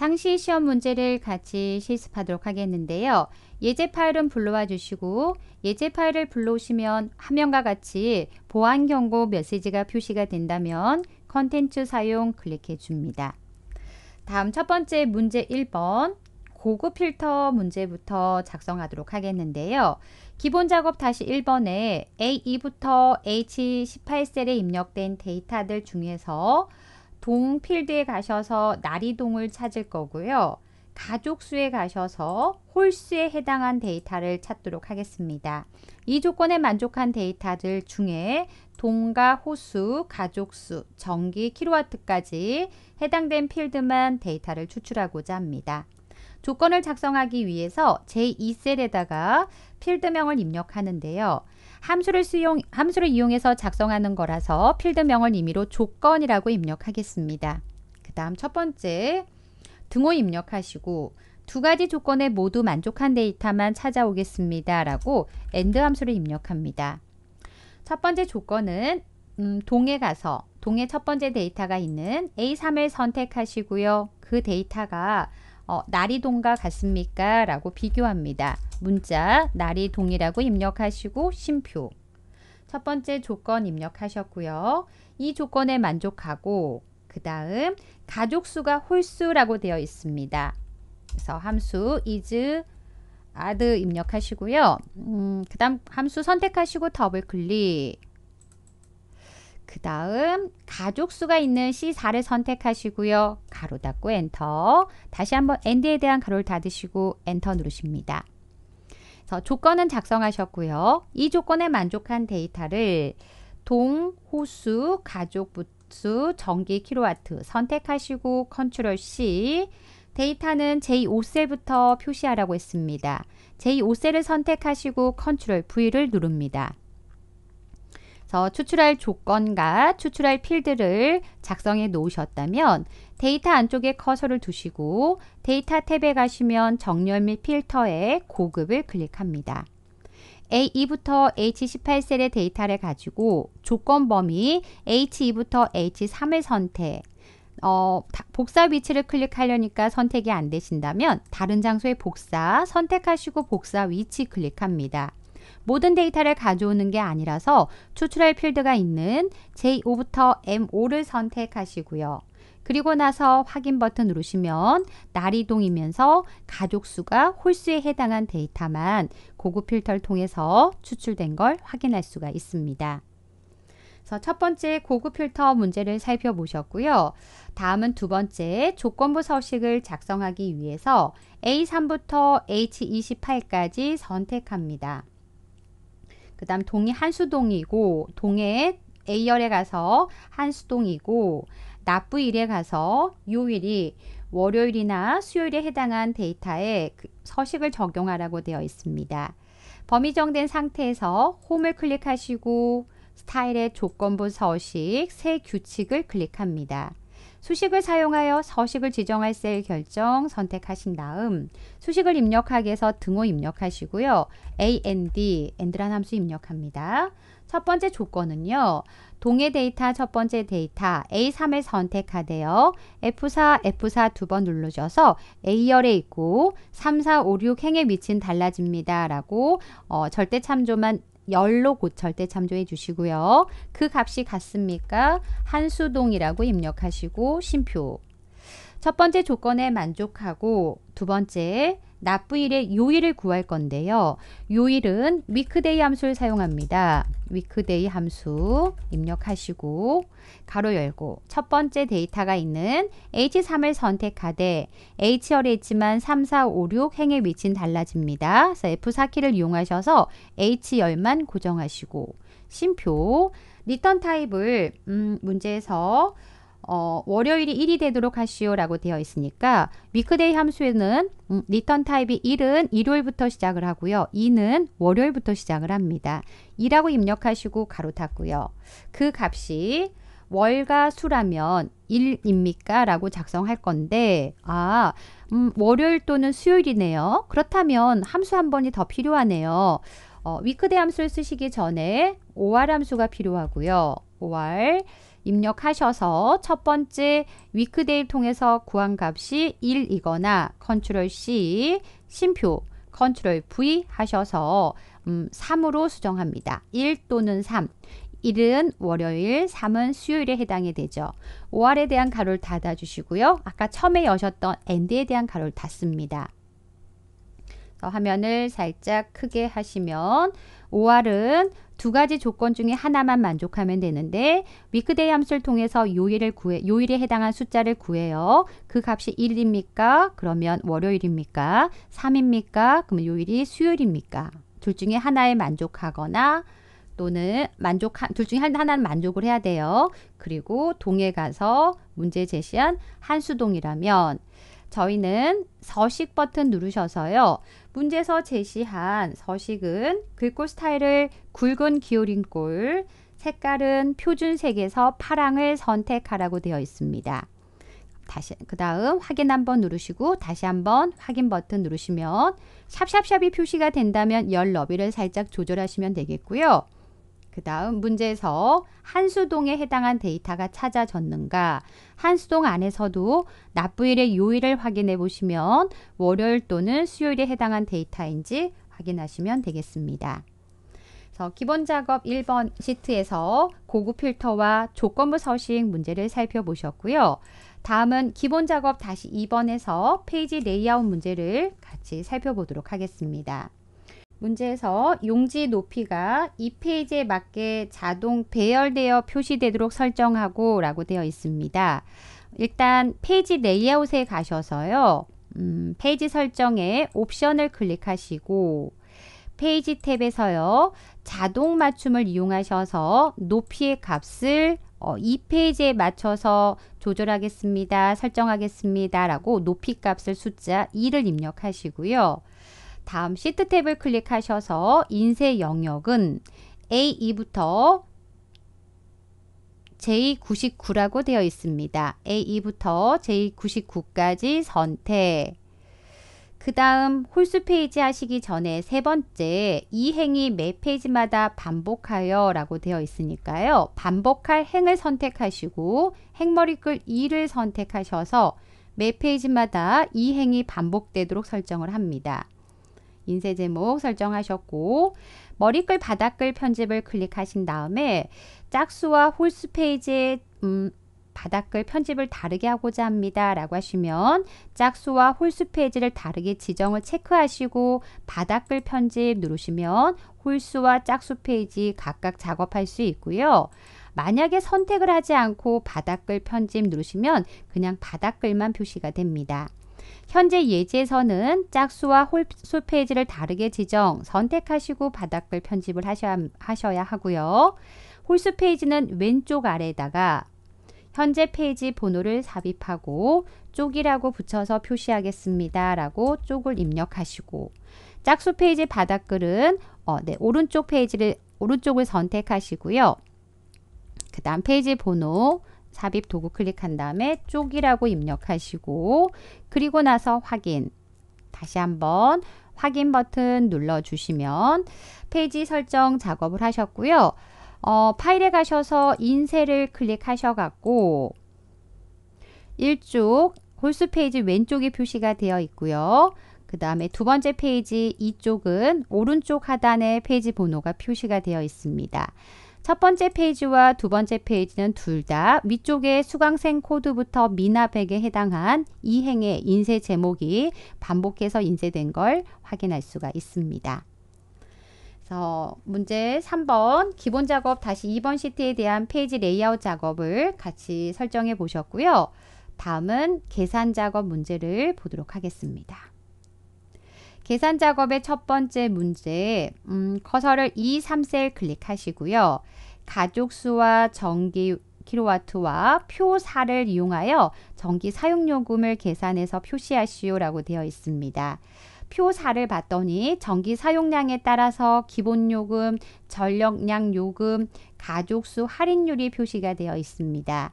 상시 시험 문제를 같이 실습하도록 하겠는데요. 예제 파일은 불러와 주시고 예제 파일을 불러오시면 화면과 같이 보안 경고 메시지가 표시가 된다면 컨텐츠 사용 클릭해 줍니다. 다음 첫 번째 문제 1번 고급 필터 문제부터 작성하도록 하겠는데요. 기본 작업 다시 1번에 A2부터 H18셀에 입력된 데이터들 중에서 동 필드에 가셔서 나리동을 찾을 거고요. 가족수에 가셔서 홀수에 해당한 데이터를 찾도록 하겠습니다. 이 조건에 만족한 데이터들 중에 동과 호수, 가족수, 전기, 킬로와트까지 해당된 필드만 데이터를 추출하고자 합니다. 조건을 작성하기 위해서 제2셀에다가 필드명을 입력하는데요. 함수를 수용 함수를 이용해서 작성하는 거라서 필드명을 임의로 조건이라고 입력하겠습니다. 그 다음 첫 번째 등호 입력하시고 두 가지 조건에 모두 만족한 데이터만 찾아오겠습니다. 라고 AND 함수를 입력합니다. 첫 번째 조건은 음, 동에 가서 동의 첫 번째 데이터가 있는 A3을 선택하시고요. 그 데이터가 어, 날이 동과 같습니까? 라고 비교합니다. 문자 날이 동이라고 입력하시고 심표 첫 번째 조건 입력하셨고요. 이 조건에 만족하고 그 다음 가족수가 홀수라고 되어 있습니다. 그래서 함수 is 아드 입력하시고요. 음, 그 다음 함수 선택하시고 더블 클릭 그 다음 가족수가 있는 C4를 선택하시고요. 가로 닫고 엔터. 다시 한번 엔드에 대한 가로를 닫으시고 엔터 누르십니다. 그래서 조건은 작성하셨고요. 이 조건에 만족한 데이터를 동, 호수, 가족부수, 전기 킬로와트 선택하시고 컨트롤 C 데이터는 J5셀부터 표시하라고 했습니다. J5셀을 선택하시고 컨트롤 V를 누릅니다. 그래서 추출할 조건과 추출할 필드를 작성해 놓으셨다면 데이터 안쪽에 커서를 두시고 데이터 탭에 가시면 정렬 및필터에 고급을 클릭합니다. A2부터 H18셀의 데이터를 가지고 조건 범위 H2부터 H3을 선택 어, 복사 위치를 클릭하려니까 선택이 안 되신다면 다른 장소의 복사 선택하시고 복사 위치 클릭합니다. 모든 데이터를 가져오는 게 아니라서 추출할 필드가 있는 J5부터 M5를 선택하시고요. 그리고 나서 확인 버튼 누르시면 날이동이면서 가족수가 홀수에 해당한 데이터만 고급 필터를 통해서 추출된 걸 확인할 수가 있습니다. 첫 번째 고급 필터 문제를 살펴보셨고요. 다음은 두 번째 조건부 서식을 작성하기 위해서 A3부터 H28까지 선택합니다. 그 다음 동이 한수동이고 동에 A열에 가서 한수동이고 납부일에 가서 요일이 월요일이나 수요일에 해당한 데이터에 그 서식을 적용하라고 되어 있습니다. 범위 정된 상태에서 홈을 클릭하시고 스타일의 조건부 서식 새 규칙을 클릭합니다. 수식을 사용하여 서식을 지정할 셀 결정 선택하신 다음 수식을 입력하기 위해서 등호 입력하시고요. AND, AND란 함수 입력합니다. 첫 번째 조건은요. 동해 데이터 첫 번째 데이터 A3을 선택하되요 F4, F4 두 번 눌러줘서 A열에 있고 3, 4, 5, 6 행에 미친 달라집니다. 라고 어, 절대 참조만 열로 고칠 때 참조해 주시고요. 그 값이 같습니까? 한수동이라고 입력하시고 심표. 첫 번째 조건에 만족하고 두 번째 납부일의 요일을 구할 건데요. 요일은 위크데이 함수를 사용합니다. 위크데이 함수 입력하시고 가로 열고 첫 번째 데이터가 있는 H3을 선택하되 H열에 있지만 3, 4, 5, 6 행의 위치는 달라집니다. 그래서 F4키를 이용하셔서 H열만 고정하시고 심표 리턴 타입을 음, 문제에서 어, 월요일이 1이 되도록 하시오라고 되어 있으니까 위크데이 함수에는 음, 리턴 타입이 1은 일요일부터 시작을 하고요. 2는 월요일부터 시작을 합니다. 2라고 입력하시고 가로 탔고요그 값이 월과 수라면 1입니까? 라고 작성할 건데 아 음, 월요일 또는 수요일이네요. 그렇다면 함수 한 번이 더 필요하네요. 어, 위크데이 함수를 쓰시기 전에 OR 함수가 필요하고요. OR 입력하셔서 첫 번째 위크데이를 통해서 구한 값이 1이거나 컨트롤 C, 심표, 컨트롤 V 하셔서 음, 3으로 수정합니다. 1 또는 3. 1은 월요일, 3은 수요일에 해당이 되죠. 5월에 대한 가로를 닫아주시고요. 아까 처음에 여셨던 end에 대한 가로를 닫습니다. 화면을 살짝 크게 하시면 5월은 두 가지 조건 중에 하나만 만족하면 되는데 위크데이 함수를 통해서 요일을 구해 요일에 해당한 숫자를 구해요. 그 값이 1입니까? 그러면 월요일입니까? 3입니까? 그러면 요일이 수요일입니까? 둘 중에 하나에 만족하거나 또는 만족 둘 중에 하나는 만족을 해야 돼요. 그리고 동에 가서 문제 제시한 한수동이라면 저희는 서식 버튼 누르셔서요. 문제에서 제시한 서식은 글꼴 스타일을 굵은 기울인꼴 색깔은 표준색에서 파랑을 선택하라고 되어 있습니다. 다시 그 다음 확인 한번 누르시고 다시 한번 확인 버튼 누르시면 샵샵샵이 표시가 된다면 열 너비를 살짝 조절하시면 되겠고요. 그 다음 문제에서 한수동에 해당한 데이터가 찾아졌는가 한수동 안에서도 납부일의 요일을 확인해 보시면 월요일 또는 수요일에 해당한 데이터인지 확인하시면 되겠습니다. 그래서 기본 작업 1번 시트에서 고급 필터와 조건부 서식 문제를 살펴보셨고요. 다음은 기본 작업 다시 2번에서 페이지 레이아웃 문제를 같이 살펴보도록 하겠습니다. 문제에서 용지 높이가 이 페이지에 맞게 자동 배열되어 표시되도록 설정하고 라고 되어 있습니다. 일단 페이지 레이아웃에 가셔서요. 음, 페이지 설정에 옵션을 클릭하시고 페이지 탭에서요. 자동 맞춤을 이용하셔서 높이의 값을 어, 이 페이지에 맞춰서 조절하겠습니다. 설정하겠습니다. 라고 높이 값을 숫자 2를 입력하시고요. 다음 시트 탭을 클릭하셔서 인쇄 영역은 A2부터 J99라고 되어 있습니다. A2부터 J99까지 선택. 그 다음 홀수 페이지 하시기 전에 세 번째 이 행이 매 페이지마다 반복하여 라고 되어 있으니까요. 반복할 행을 선택하시고 행머리글 2를 선택하셔서 매 페이지마다 이 행이 반복되도록 설정을 합니다. 인쇄 제목 설정하셨고 머리글 바닥글 편집을 클릭하신 다음에 짝수와 홀수 페이지의 음, 바닥글 편집을 다르게 하고자 합니다. 라고 하시면 짝수와 홀수 페이지를 다르게 지정을 체크하시고 바닥글 편집 누르시면 홀수와 짝수 페이지 각각 작업할 수 있고요. 만약에 선택을 하지 않고 바닥글 편집 누르시면 그냥 바닥글만 표시가 됩니다. 현재 예제에서는 짝수와 홀수 페이지를 다르게 지정, 선택하시고 바닥글 편집을 하셔야, 하셔야 하고요. 홀수 페이지는 왼쪽 아래에다가 현재 페이지 번호를 삽입하고 쪽이라고 붙여서 표시하겠습니다. 라고 쪽을 입력하시고 짝수 페이지 바닥글은 어, 네, 오른쪽 페이지를 오른쪽을 선택하시고요. 그 다음 페이지 번호 삽입 도구 클릭한 다음에 쪽이라고 입력하시고 그리고 나서 확인 다시 한번 확인 버튼 눌러주시면 페이지 설정 작업을 하셨고요. 어, 파일에 가셔서 인쇄를 클릭하셔갖고 일쪽 홀수 페이지 왼쪽에 표시가 되어 있고요. 그 다음에 두 번째 페이지 이쪽은 오른쪽 하단에 페이지 번호가 표시가 되어 있습니다. 첫 번째 페이지와 두 번째 페이지는 둘 다 위쪽에 수강생 코드부터 미납액에 해당한 이행의 인쇄 제목이 반복해서 인쇄된 걸 확인할 수가 있습니다. 그래서 문제 3번 기본 작업 다시 2번 시트에 대한 페이지 레이아웃 작업을 같이 설정해 보셨고요. 다음은 계산 작업 문제를 보도록 하겠습니다. 계산 작업의 첫 번째 문제, 음, 커서를 2, e 3셀 클릭하시고요. 가족수와 전기 킬로와트와 표사를 이용하여 전기 사용요금을 계산해서 표시하시오 라고 되어 있습니다. 표사를 봤더니 전기 사용량에 따라서 기본요금, 전력량 요금, 가족수 할인율이 표시가 되어 있습니다.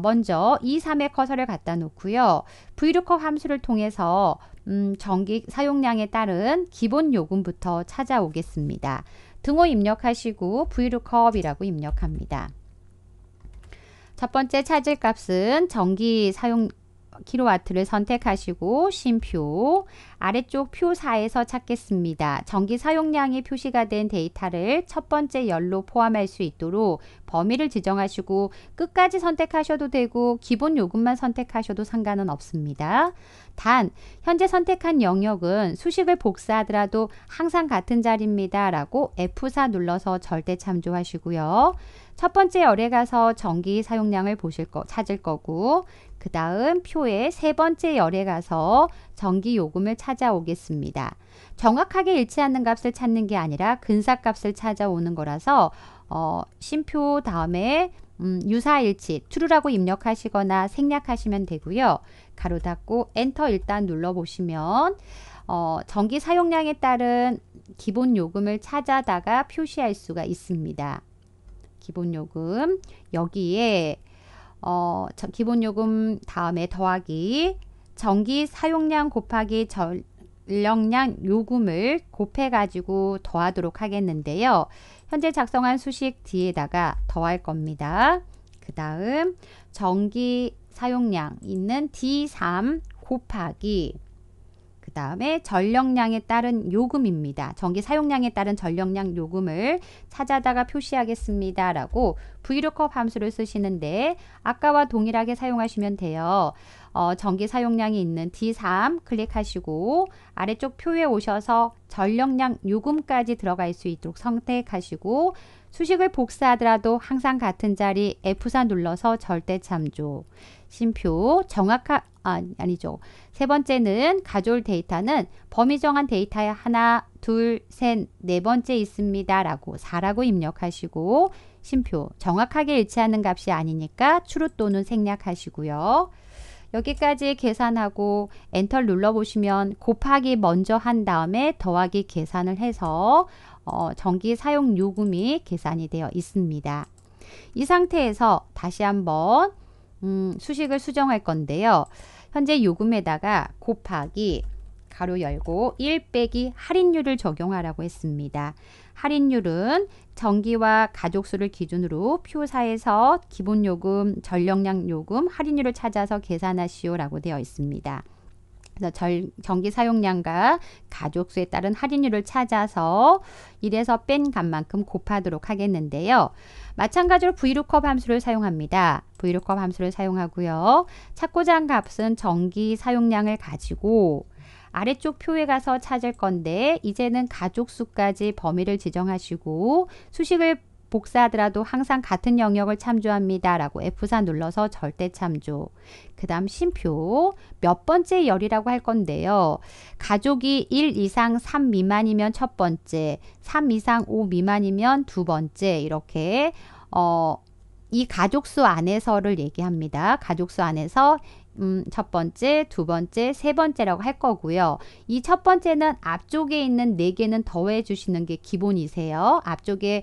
먼저 2, e 3의 커서를 갖다 놓고요. vlookup 함수를 통해서 음, 전기 사용량에 따른 기본 요금부터 찾아오겠습니다. 등호 입력하시고 VLOOKUP이라고 입력합니다. 첫 번째 찾을 값은 전기 사용 킬로와트를 선택하시고 심표 아래쪽 표4에서 찾겠습니다. 전기 사용량이 표시가 된 데이터를 첫 번째 열로 포함할 수 있도록 범위를 지정하시고 끝까지 선택하셔도 되고 기본 요금만 선택하셔도 상관은 없습니다. 단 현재 선택한 영역은 수식을 복사하더라도 항상 같은 자리입니다. 라고 F4 눌러서 절대 참조하시고요. 첫 번째 열에 가서 전기 사용량을 보실 거, 찾을 거고 그 다음 표의 세 번째 열에 가서 전기 요금을 찾아오겠습니다. 정확하게 일치하는 값을 찾는 게 아니라 근사값을 찾아오는 거라서 어, 심표 다음에 음, 유사일치 true라고 입력하시거나 생략하시면 되고요. 가로 닫고 엔터 일단 눌러보시면 어, 전기 사용량에 따른 기본 요금을 찾아다가 표시할 수가 있습니다. 기본 요금 여기에 어, 기본 요금 다음에 더하기 전기 사용량 곱하기 전력량 요금을 곱해 가지고 더하도록 하겠는데요. 현재 작성한 수식 뒤에다가 더할 겁니다. 그 다음 전기 사용량 있는 D3 곱하기 그 다음에 전력량에 따른 요금입니다. 전기 사용량에 따른 전력량 요금을 찾아다가 표시하겠습니다. 라고 v l o o 함수를 쓰시는데 아까와 동일하게 사용하시면 돼요. 어, 전기 사용량이 있는 D3 클릭하시고 아래쪽 표에 오셔서 전력량 요금까지 들어갈 수 있도록 선택하시고 수식을 복사하더라도 항상 같은 자리 F4 눌러서 절대 참조. 심표 정확한 아, 아니죠. 세 번째는 가져올 데이터는 범위 정한 데이터에 하나, 둘, 셋, 네 번째 있습니다라고 4라고 입력하시고 심표 정확하게 일치하는 값이 아니니까 추루 또는 생략하시고요. 여기까지 계산하고 엔터 눌러보시면 곱하기 먼저 한 다음에 더하기 계산을 해서 어, 전기 사용 요금이 계산이 되어 있습니다. 이 상태에서 다시 한번 음, 수식을 수정할 건데요. 현재 요금에다가 곱하기 가로 열고 1 빼기 할인율을 적용하라고 했습니다. 할인율은 전기와 가족수를 기준으로 표사에서 기본요금, 전력량 요금, 할인율을 찾아서 계산하시오라고 되어 있습니다. 절, 전기 사용량과 가족수에 따른 할인율을 찾아서 1에서 뺀 값만큼 곱하도록 하겠는데요. 마찬가지로 v l o o 함수를 사용합니다. v l o o 함수를 사용하고요. 찾고자 한 값은 전기 사용량을 가지고 아래쪽 표에 가서 찾을 건데 이제는 가족수까지 범위를 지정하시고 수식을 복사하더라도 항상 같은 영역을 참조합니다. 라고 F4 눌러서 절대 참조. 그 다음 심표 몇 번째 열이라고 할 건데요. 가족이 1 이상 3 미만이면 첫 번째, 3 이상 5 미만이면 두 번째 이렇게 어, 이 가족수 안에서를 얘기합니다. 가족수 안에서 음, 첫 번째, 두 번째, 세 번째라고 할 거고요. 이 첫 번째는 앞쪽에 있는 네 개는 더해 주시는 게 기본이세요. 앞쪽에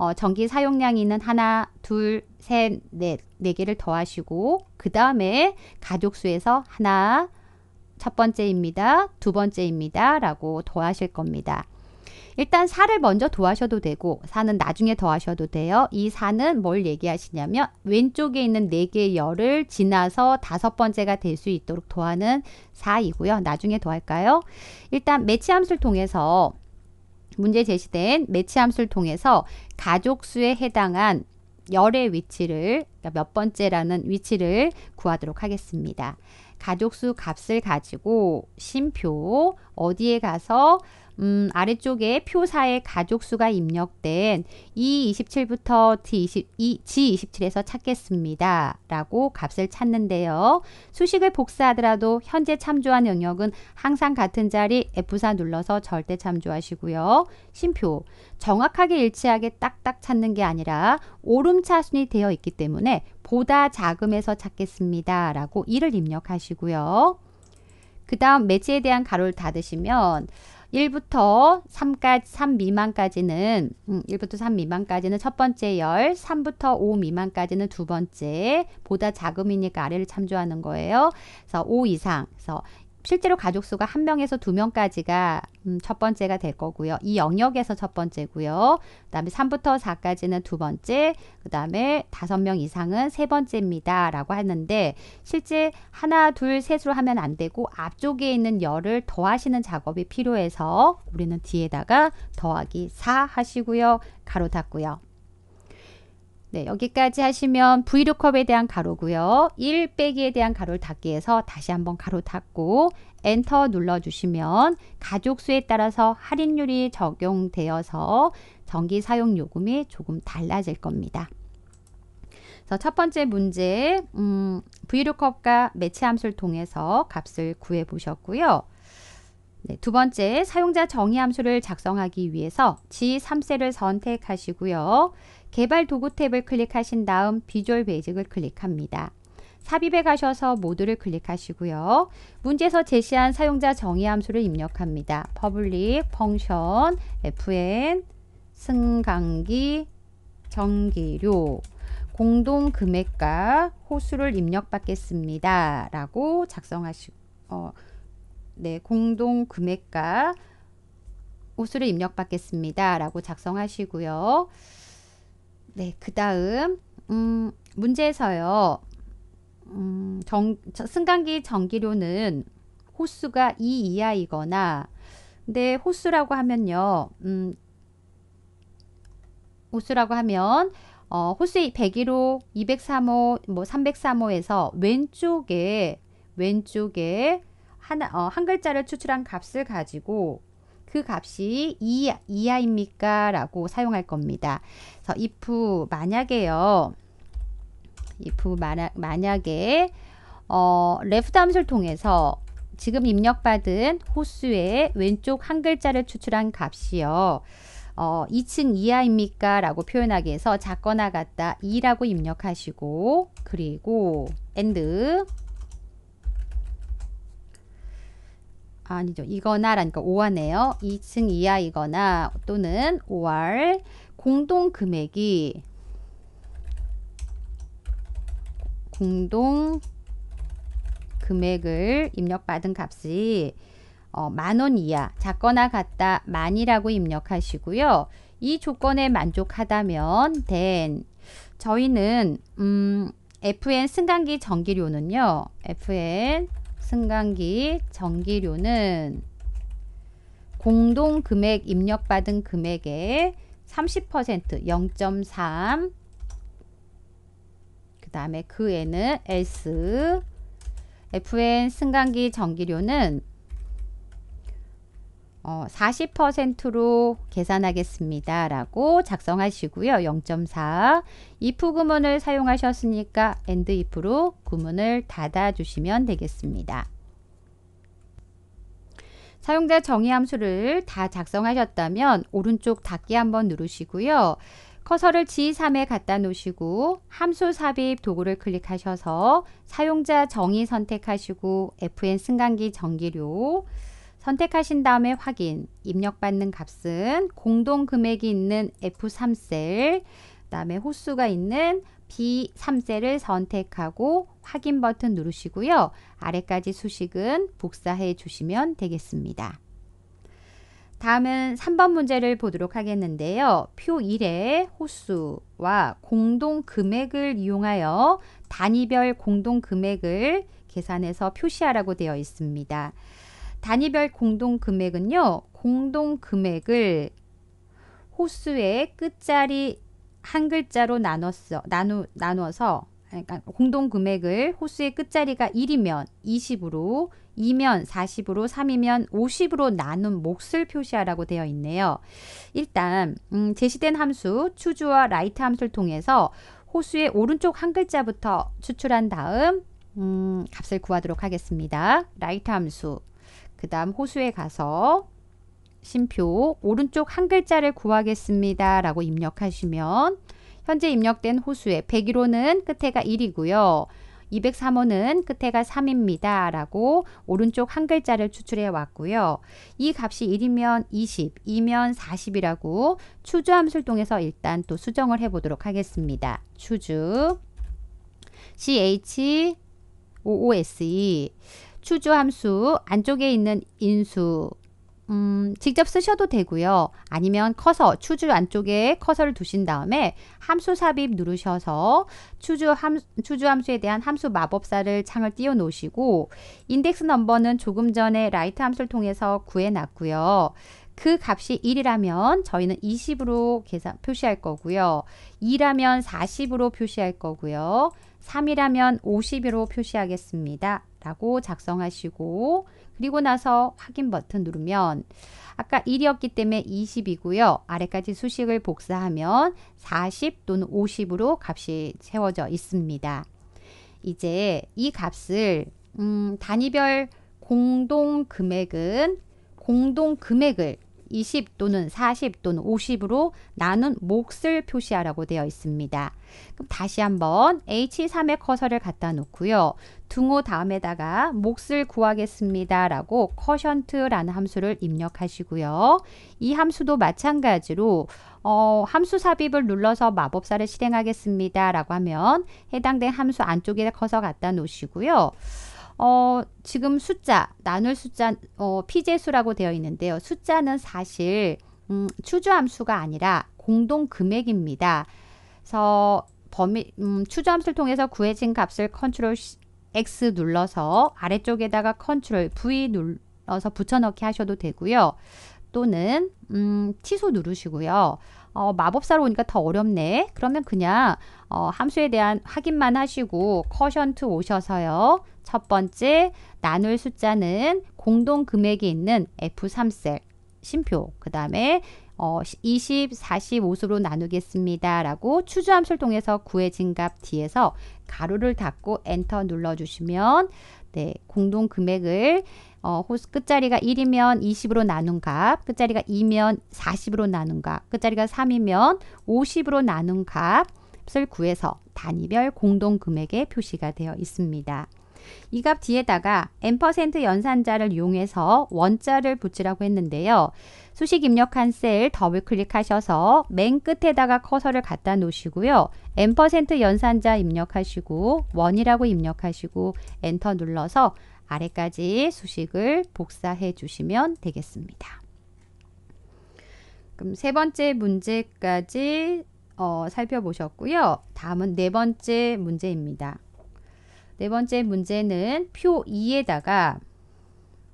어, 전기 사용량이 있는 하나, 둘, 셋, 넷, 네 개를 더하시고 그 다음에 가족수에서 하나, 첫 번째입니다. 두 번째입니다. 라고 더하실 겁니다. 일단 4를 먼저 더하셔도 되고 4는 나중에 더하셔도 돼요. 이 4는 뭘 얘기하시냐면 왼쪽에 있는 4개의 열을 지나서 다섯 번째가 될 수 있도록 더하는 4이고요. 나중에 더할까요? 일단 매치 함수를 통해서 문제 제시된 매치 함수를 통해서 가족수에 해당한 열의 위치를 그러니까 몇 번째라는 위치를 구하도록 하겠습니다. 가족수 값을 가지고 심표 어디에 가서 음, 아래쪽에 표사의 가족수가 입력된 E27부터 D20, e, G27에서 찾겠습니다. 라고 값을 찾는데요. 수식을 복사하더라도 현재 참조한 영역은 항상 같은 자리 F4 눌러서 절대 참조하시고요. 심표, 정확하게 일치하게 딱딱 찾는 게 아니라 오름차순이 되어 있기 때문에 보다 작음에서 찾겠습니다. 라고 이를 입력하시고요. 그 다음 매치에 대한 가로를 닫으시면 1부터 3까지 3 미만까지는 음, 1부터 3 미만까지는 첫 번째 열, 3부터 5 미만까지는 두 번째, 보다 자금이니까 아래를 참조하는 거예요. 그래서 5 이상. 그래서 실제로 가족 수가 한 명에서 두 명까지가 음, 첫 번째가 될 거고요. 이 영역에서 첫 번째고요. 그 다음에 3부터 4까지는 두 번째, 그 다음에 다섯 명 이상은 세 번째입니다. 라고 하는데 실제 하나, 둘, 셋으로 하면 안 되고 앞쪽에 있는 열을 더하시는 작업이 필요해서 우리는 뒤에다가 더하기 4 하시고요. 가로 닫고요. 네, 여기까지 하시면 브이로 컵에 대한 가로고요. 1 빼기에 대한 가로를 닫기 해서 다시 한번 가로 닫고 엔터 눌러주시면 가족수에 따라서 할인율이 적용되어서 전기 사용 요금이 조금 달라질 겁니다. 그래서 첫 번째 문제, 음, V로 컵과 매치 함수를 통해서 값을 구해 보셨고요. 네, 두 번째, 사용자 정의 함수를 작성하기 위해서 G3셀을 선택하시고요. 개발 도구 탭을 클릭하신 다음 비주얼 베이직을 클릭합니다. 삽입에 가셔서 모드를 클릭하시고요. 문제에서 제시한 사용자 정의 함수를 입력합니다. 퍼블릭, 펑션, fn, 승강기, 전기료, 공동 금액과 호수를 입력받겠습니다. 라고 작성하시, 어, 네, 공동 금액과 호수를 입력받겠습니다. 라고 작성하시고요. 네, 그 다음 음, 문제에서요. 음, 정, 승강기 전기료는 호수가 2 이하이거나 근데 호수라고 하면요. 음, 호수라고 하면 어, 호수 101호, 203호, 뭐 303호에서 왼쪽에 왼쪽에 하나 어, 한 글자를 추출한 값을 가지고 그 값이 이 이하입니까? 라고 사용할 겁니다. 그래서 if 만약에요. if 만약, 만약에 어, l e f 함수를 통해서 지금 입력받은 호수의 왼쪽 한 글자를 추출한 값이요. 어, 2층 이하입니까? 라고 표현하기 위해서 작거나 같다 2라고 입력하시고 그리고 and 아, 아니죠. 이거나라니까 오하네요. 2층 이하이거나 또는 5할 공동 금액이 공동 금액을 입력받은 값이 어, 만원 이하 작거나 같다 만이라고 입력하시고요. 이 조건에 만족하다면 된 저희는 음, FN 승강기 전기료는요. FN 승강기 전기료는 공동 금액 입력받은 금액의 30% 0.3 그 다음에 그에는 S FN 승강기 전기료는 어, 40%로 계산하겠습니다. 라고 작성하시고요. 0.4 if 구문을 사용하셨으니까 and if로 구문을 닫아주시면 되겠습니다. 사용자 정의 함수를 다 작성하셨다면 오른쪽 닫기 한번 누르시고요. 커서를 G3에 갖다 놓으시고 함수 삽입 도구를 클릭하셔서 사용자 정의 선택하시고 FN 승강기 전기료 선택하신 다음에 확인, 입력받는 값은 공동 금액이 있는 F3셀, 그 다음에 호수가 있는 B3셀을 선택하고 확인 버튼 누르시고요. 아래까지 수식은 복사해 주시면 되겠습니다. 다음은 3번 문제를 보도록 하겠는데요. 표 1의 호수와 공동 금액을 이용하여 단위별 공동 금액을 계산해서 표시하라고 되어 있습니다. 단위별 공동 금액은요. 공동 금액을 호수의 끝자리 한 글자로 나눴어. 나누, 나눠서 그러니까 공동 금액을 호수의 끝자리가 1이면 20으로 2면 40으로 3이면 50으로 나눈 몫을 표시하라고 되어 있네요. 일단 음, 제시된 함수 추주와 라이트 함수를 통해서 호수의 오른쪽 한 글자부터 추출한 다음 음, 값을 구하도록 하겠습니다. 라이트 함수 그 다음 호수에 가서 심표 오른쪽 한 글자를 구하겠습니다. 라고 입력하시면 현재 입력된 호수의 101호는 끝에가 1이고요. 203호는 끝에가 3입니다. 라고 오른쪽 한 글자를 추출해 왔고요. 이 값이 1이면 20, 2면 40이라고 추주 함수를 통해서 일단 또 수정을 해보도록 하겠습니다. 추주 CH55SE 추주 함수 안쪽에 있는 인수 음, 직접 쓰셔도 되고요. 아니면 커서 추주 안쪽에 커서를 두신 다음에 함수 삽입 누르셔서 추주, 함, 추주 함수에 대한 함수 마법사를 창을 띄워 놓으시고 인덱스 넘버는 조금 전에 라이트 함수를 통해서 구해 놨고요. 그 값이 1이라면 저희는 20으로 계산 표시할 거고요. 2라면 40으로 표시할 거고요. 3이라면 50으로 표시하겠습니다. 라고 작성하시고 그리고 나서 확인 버튼 누르면 아까 1이었기 때문에 20이고요. 아래까지 수식을 복사하면 40 또는 50으로 값이 채워져 있습니다. 이제 이 값을 음, 단위별 공동 금액은 공동 금액을 20 또는 40 또는 50으로 나눈 몫을 표시하라고 되어 있습니다. 그럼 다시 한번 H3의 커서를 갖다 놓고요. 등호 다음에다가 몫을 구하겠습니다. 라고 커션트라는 함수를 입력하시고요. 이 함수도 마찬가지로 어, 함수 삽입을 눌러서 마법사를 실행하겠습니다. 라고 하면 해당된 함수 안쪽에 커서 갖다 놓으시고요. 어, 지금 숫자, 나눌 숫자, 어, 피제수라고 되어 있는데요. 숫자는 사실 음, 추주함수가 아니라 공동금액입니다. 그래서 범위, 음, 추점수를 통해서 구해진 값을 컨트롤 시, X 눌러서 아래쪽에다가 컨트롤 V 눌러서 붙여넣기 하셔도 되고요. 또는 음, 취소 누르시고요. 어, 마법사로 오니까 더 어렵네. 그러면 그냥 어, 함수에 대한 확인만 하시고 커션트 오셔서요. 첫 번째 나눌 숫자는 공동 금액이 있는 F3셀 심표 그 다음에 어, 20, 40, 50으로 나누겠습니다. 라고 추주함수를 통해서 구해진 값 뒤에서 가로를 닫고 엔터 눌러주시면 네, 공동 금액을 어, 호수 끝자리가 1이면 20으로 나눈 값, 끝자리가 2면 40으로 나눈 값, 끝자리가 3이면 50으로 나눈 값을 구해서 단위별 공동 금액에 표시가 되어 있습니다. 이값 뒤에다가 n% 연산자를 이용해서 원자를 붙이라고 했는데요. 수식 입력한 셀 더블 클릭하셔서 맨 끝에다가 커서를 갖다 놓으시고요. n% 연산자 입력하시고 원이라고 입력하시고 엔터 눌러서 아래까지 수식을 복사해 주시면 되겠습니다. 그럼 세 번째 문제까지 어, 살펴보셨고요. 다음은 네 번째 문제입니다. 네 번째 문제는 표 2에다가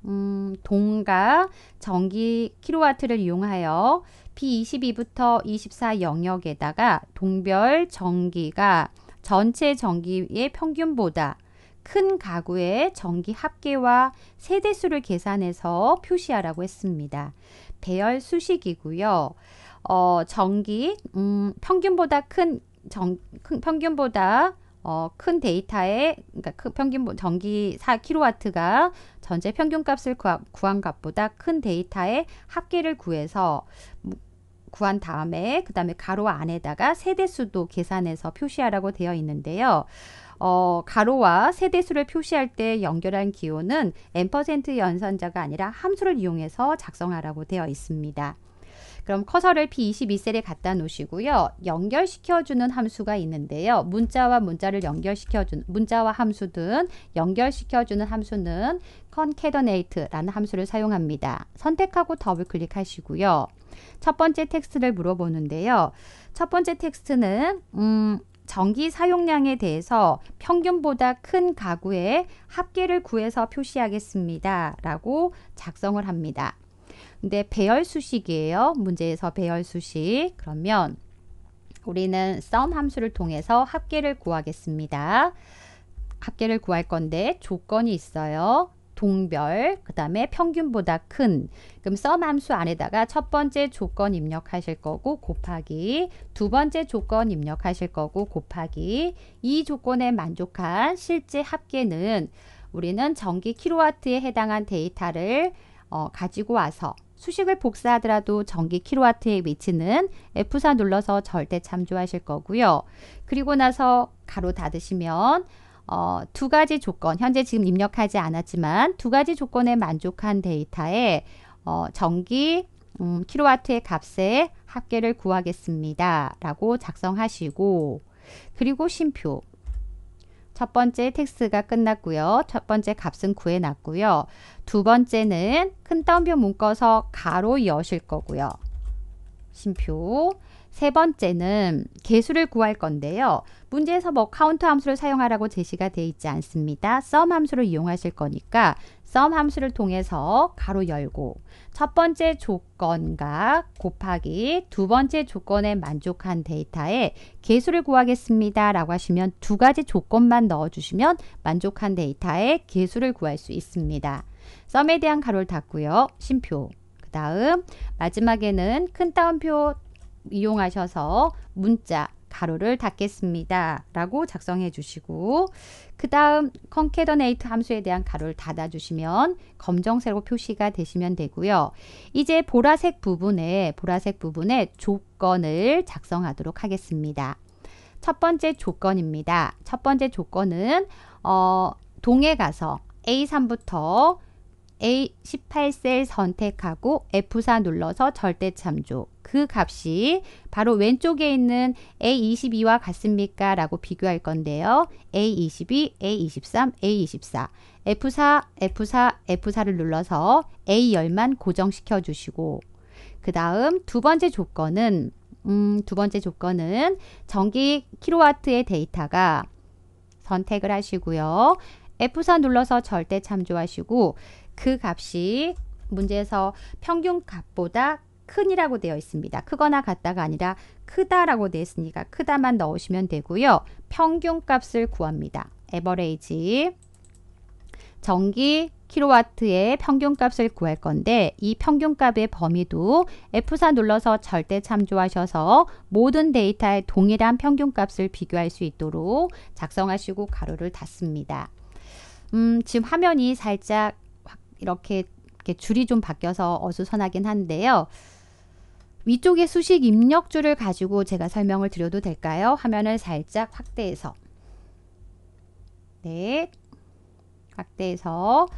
음, 동가 전기 킬로와트를 이용하여 P22부터 24 영역에다가 동별 전기가 전체 전기의 평균보다 큰 가구의 전기 합계와 세대수를 계산해서 표시하라고 했습니다. 배열 수식이고요. 어, 전기 음, 평균보다 큰 정, 평균보다 어, 큰 데이터에 그러니까 그 평균 뭐 전기 4kW가 전체 평균값을 구한 값보다 큰 데이터의 합계를 구해서 뭐 구한 다음에 그 다음에 가로 안에다가 세대수도 계산해서 표시하라고 되어 있는데요. 어, 가로와 세대수를 표시할 때 연결한 기호는 n% 연산자가 아니라 함수를 이용해서 작성하라고 되어 있습니다. 그럼 커서를 P22셀에 갖다 놓으시고요. 연결시켜주는 함수가 있는데요. 문자와 문자를 연결시켜주는 문자와 함수 등 연결시켜주는 함수는 concatenate라는 함수를 사용합니다. 선택하고 더블 클릭하시고요. 첫 번째 텍스트를 물어보는데요. 첫 번째 텍스트는 음, 전기 사용량에 대해서 평균보다 큰 가구의 합계를 구해서 표시하겠습니다. 라고 작성을 합니다. 근데 네, 배열 수식이에요. 문제에서 배열 수식. 그러면 우리는 sum 함수를 통해서 합계를 구하겠습니다. 합계를 구할 건데 조건이 있어요. 동별, 그 다음에 평균보다 큰. 그럼 sum 함수 안에다가 첫 번째 조건 입력하실 거고 곱하기, 두 번째 조건 입력하실 거고 곱하기, 이 조건에 만족한 실제 합계는 우리는 전기 킬로와트에 해당한 데이터를 어, 가지고 와서 수식을 복사하더라도 전기 킬로와트의 위치는 F4 눌러서 절대 참조하실 거고요. 그리고 나서 가로 닫으시면 어, 두 가지 조건, 현재 지금 입력하지 않았지만 두 가지 조건에 만족한 데이터에 어, 전기 음, 킬로와트의 값에 합계를 구하겠습니다. 라고 작성하시고 그리고 심표 첫 번째 텍스가 끝났고요. 첫 번째 값은 구해놨고요. 두 번째는 큰 따옴표 묶어서 가로 여실 거고요. 심표 세 번째는 개수를 구할 건데요. 문제에서 뭐 카운트 함수를 사용하라고 제시가 되어 있지 않습니다. sum 함수를 이용하실 거니까 sum 함수를 통해서 가로 열고 첫 번째 조건과 곱하기 두 번째 조건에 만족한 데이터에 개수를 구하겠습니다. 라고 하시면 두 가지 조건만 넣어주시면 만족한 데이터에 개수를 구할 수 있습니다. s u m 에 대한 가로를 닫고요. 심표 그 다음 마지막에는 큰 따옴표 이용하셔서 문자 가로를 닫겠습니다. 라고 작성해 주시고 그 다음 컨캐더네이트 함수에 대한 가로를 닫아 주시면 검정색으로 표시가 되시면 되고요. 이제 보라색 부분에 보라색 부분에 조건을 작성하도록 하겠습니다. 첫 번째 조건입니다. 첫 번째 조건은 어, 동에 가서 A3부터 A18셀 선택하고 F4 눌러서 절대 참조. 그 값이 바로 왼쪽에 있는 A22와 같습니까? 라고 비교할 건데요. A22, A23, A24. F4, F4, F4를 눌러서 A10만 고정시켜 주시고 그 다음 두 번째 조건은 음, 두 번째 조건은 전기 킬로와트의 데이터가 선택을 하시고요. F4 눌러서 절대 참조하시고 그 값이 문제에서 평균값보다 큰이라고 되어 있습니다. 크거나 같다가 아니라 크다라고 되어 있으니까 크다만 넣으시면 되고요. 평균값을 구합니다. 에버레이지 전기 킬로와트의 평균값을 구할 건데 이 평균값의 범위도 F4 눌러서 절대 참조하셔서 모든 데이터의 동일한 평균값을 비교할 수 있도록 작성하시고 가로를 닫습니다. 음, 지금 화면이 살짝 이렇게, 이렇게 줄이 좀 바뀌어서 어수선하긴 한데요. 위쪽에 수식 입력줄을 가지고 제가 설명을 드려도 될까요? 화면을 살짝 확대해서 네, 확대해서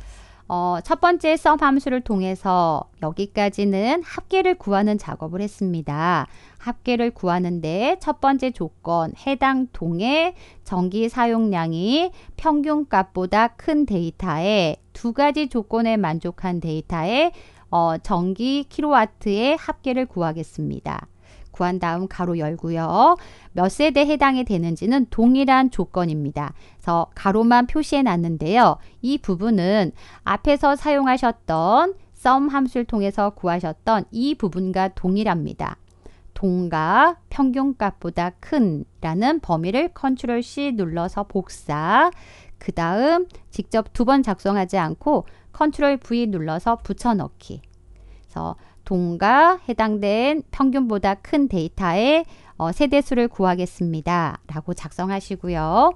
어, 첫 번째 썸 함수를 통해서 여기까지는 합계를 구하는 작업을 했습니다. 합계를 구하는데 첫 번째 조건 해당 동의 전기 사용량이 평균값보다 큰 데이터에 두 가지 조건에 만족한 데이터에 어, 전기 킬로와트의 합계를 구하겠습니다. 구한 다음 가로 열고요. 몇 세대 해당이 되는지는 동일한 조건입니다. 그래서 가로만 표시해 놨는데요. 이 부분은 앞에서 사용하셨던 썸 함수를 통해서 구하셨던 이 부분과 동일합니다. 동과 평균값보다 큰 라는 범위를 컨트롤 C 눌러서 복사 그 다음 직접 두 번 작성하지 않고 컨트롤 V 눌러서 붙여넣기 그래서 동과 해당된 평균보다 큰 데이터의 어, 세대수를 구하겠습니다. 라고 작성하시고요.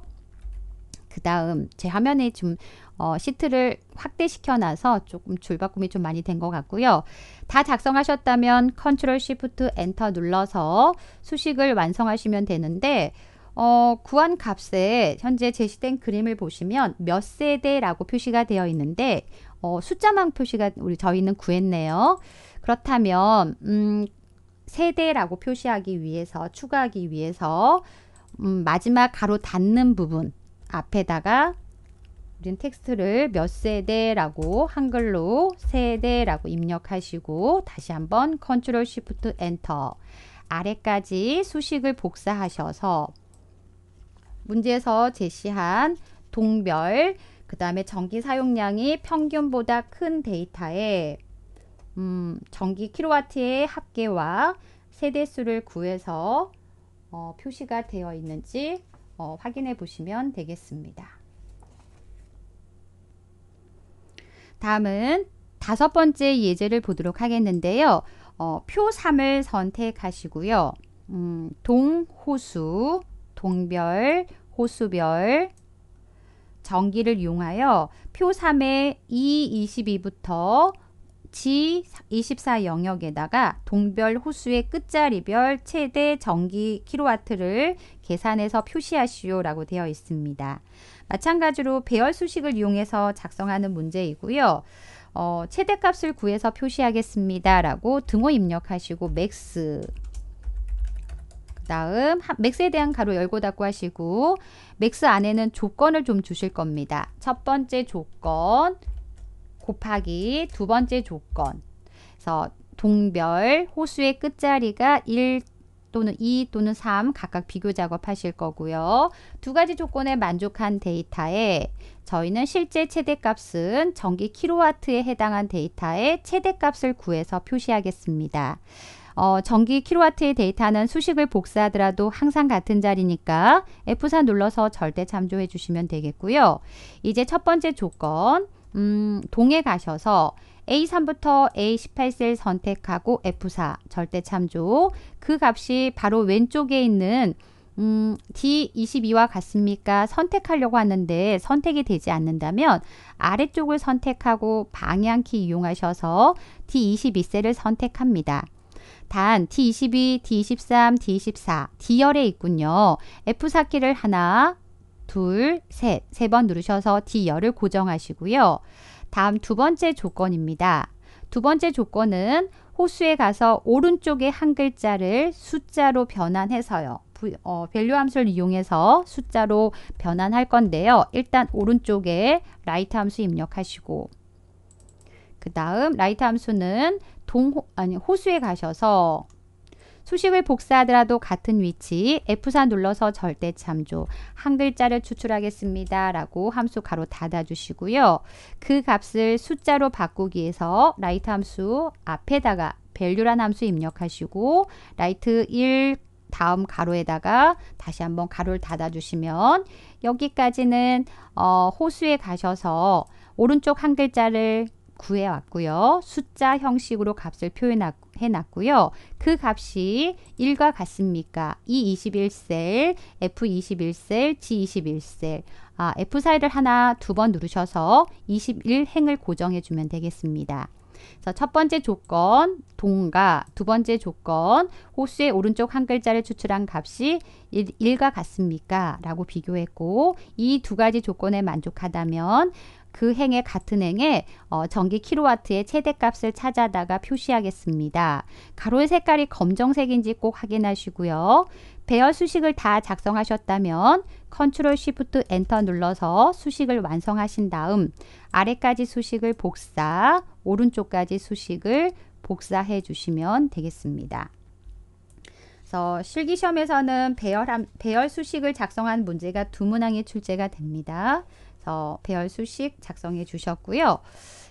그 다음 제 화면에 좀 어, 시트를 확대시켜 놔서 조금 줄바꿈이 좀 많이 된 것 같고요. 다 작성하셨다면 컨트롤 시프트 엔터 눌러서 수식을 완성하시면 되는데 어, 구한 값에 현재 제시된 그림을 보시면 몇 세대라고 표시가 되어 있는데 어, 숫자만 표시가 우리 저희는 구했네요. 그렇다면 음, 세대라고 표시하기 위해서 추가하기 위해서 음, 마지막 가로 닫는 부분 앞에다가 우린 텍스트를 몇 세대라고 한글로 세대라고 입력하시고 다시 한번 컨트롤 시프트 엔터 아래까지 수식을 복사하셔서 문제에서 제시한 동별 그 다음에 전기 사용량이 평균보다 큰 데이터에 음, 전기 킬로와트의 합계와 세대수를 구해서 어, 표시가 되어 있는지 어, 확인해 보시면 되겠습니다. 다음은 다섯 번째 예제를 보도록 하겠는데요. 어, 표 3을 선택하시고요. 음, 동호수, 동별, 호수별, 전기를 이용하여 표 3의 E22부터 G24 영역에다가 동별 호수의 끝자리별 최대 전기 킬로와트를 계산해서 표시하시오라고 되어 있습니다. 마찬가지로 배열 수식을 이용해서 작성하는 문제이고요. 어, 최대값을 구해서 표시하겠습니다. 라고 등호 입력하시고 맥스 그 다음 맥스에 대한 가로 열고 닫고 하시고 맥스 안에는 조건을 좀 주실 겁니다. 첫 번째 조건 곱하기 두 번째 조건. 그래서 동별 호수의 끝자리가 1 또는 2 또는 3 각각 비교 작업하실 거고요. 두 가지 조건에 만족한 데이터에 저희는 실제 최대값은 전기 킬로와트에 해당한 데이터의 최대값을 구해서 표시하겠습니다. 어, 전기 킬로와트의 데이터는 수식을 복사하더라도 항상 같은 자리니까 F4 눌러서 절대 참조해 주시면 되겠고요. 이제 첫 번째 조건 음, 동에 가셔서 A3부터 A18셀 선택하고 F4 절대 참조 그 값이 바로 왼쪽에 있는 음, D22와 같습니까? 선택하려고 하는데 선택이 되지 않는다면 아래쪽을 선택하고 방향키 이용하셔서 D22셀을 선택합니다. 단 D22, D23, D24, D열에 있군요. F4키를 하나, 둘, 셋, 세 번 누르셔서 D열을 고정하시고요. 다음 두 번째 조건입니다. 두 번째 조건은 호수에 가서 오른쪽에 한 글자를 숫자로 변환해서요. 어, 밸류 함수를 이용해서 숫자로 변환할 건데요. 일단 오른쪽에 라이트 함수 입력하시고 그 다음 라이트 함수는 동 아니 호수에 가셔서 수식을 복사하더라도 같은 위치 F4 눌러서 절대 참조 한 글자를 추출하겠습니다. 라고 함수 가로 닫아주시고요. 그 값을 숫자로 바꾸기 위해서 라이트 함수 앞에다가 밸류란 함수 입력하시고 라이트 1 다음 가로에다가 다시 한번 가로를 닫아주시면 여기까지는 어, 호수에 가셔서 오른쪽 한 글자를 구해왔고요. 숫자 형식으로 값을 표현하고 해놨고요. 그 값이 1과 같습니까? E21셀, F21셀, G21셀 아, F4를 하나 두 번 누르셔서 21행을 고정해 주면 되겠습니다. 자, 첫 번째 조건 동가, 두 번째 조건 호수의 오른쪽 한 글자를 추출한 값이 1, 과 같습니까? 라고 비교했고 이 두 가지 조건에 만족하다면 그 행의 같은 행에 어, 전기 킬로와트의 최대값을 찾아다가 표시하겠습니다. 가로의 색깔이 검정색인지 꼭 확인하시고요. 배열 수식을 다 작성하셨다면 컨트롤 쉬프트 엔터 눌러서 수식을 완성하신 다음 아래까지 수식을 복사, 오른쪽까지 수식을 복사해 주시면 되겠습니다. 실기시험에서는 배열, 배열 수식을 작성한 문제가 두 문항이 출제가 됩니다. 그래서 배열 수식 작성해 주셨고요.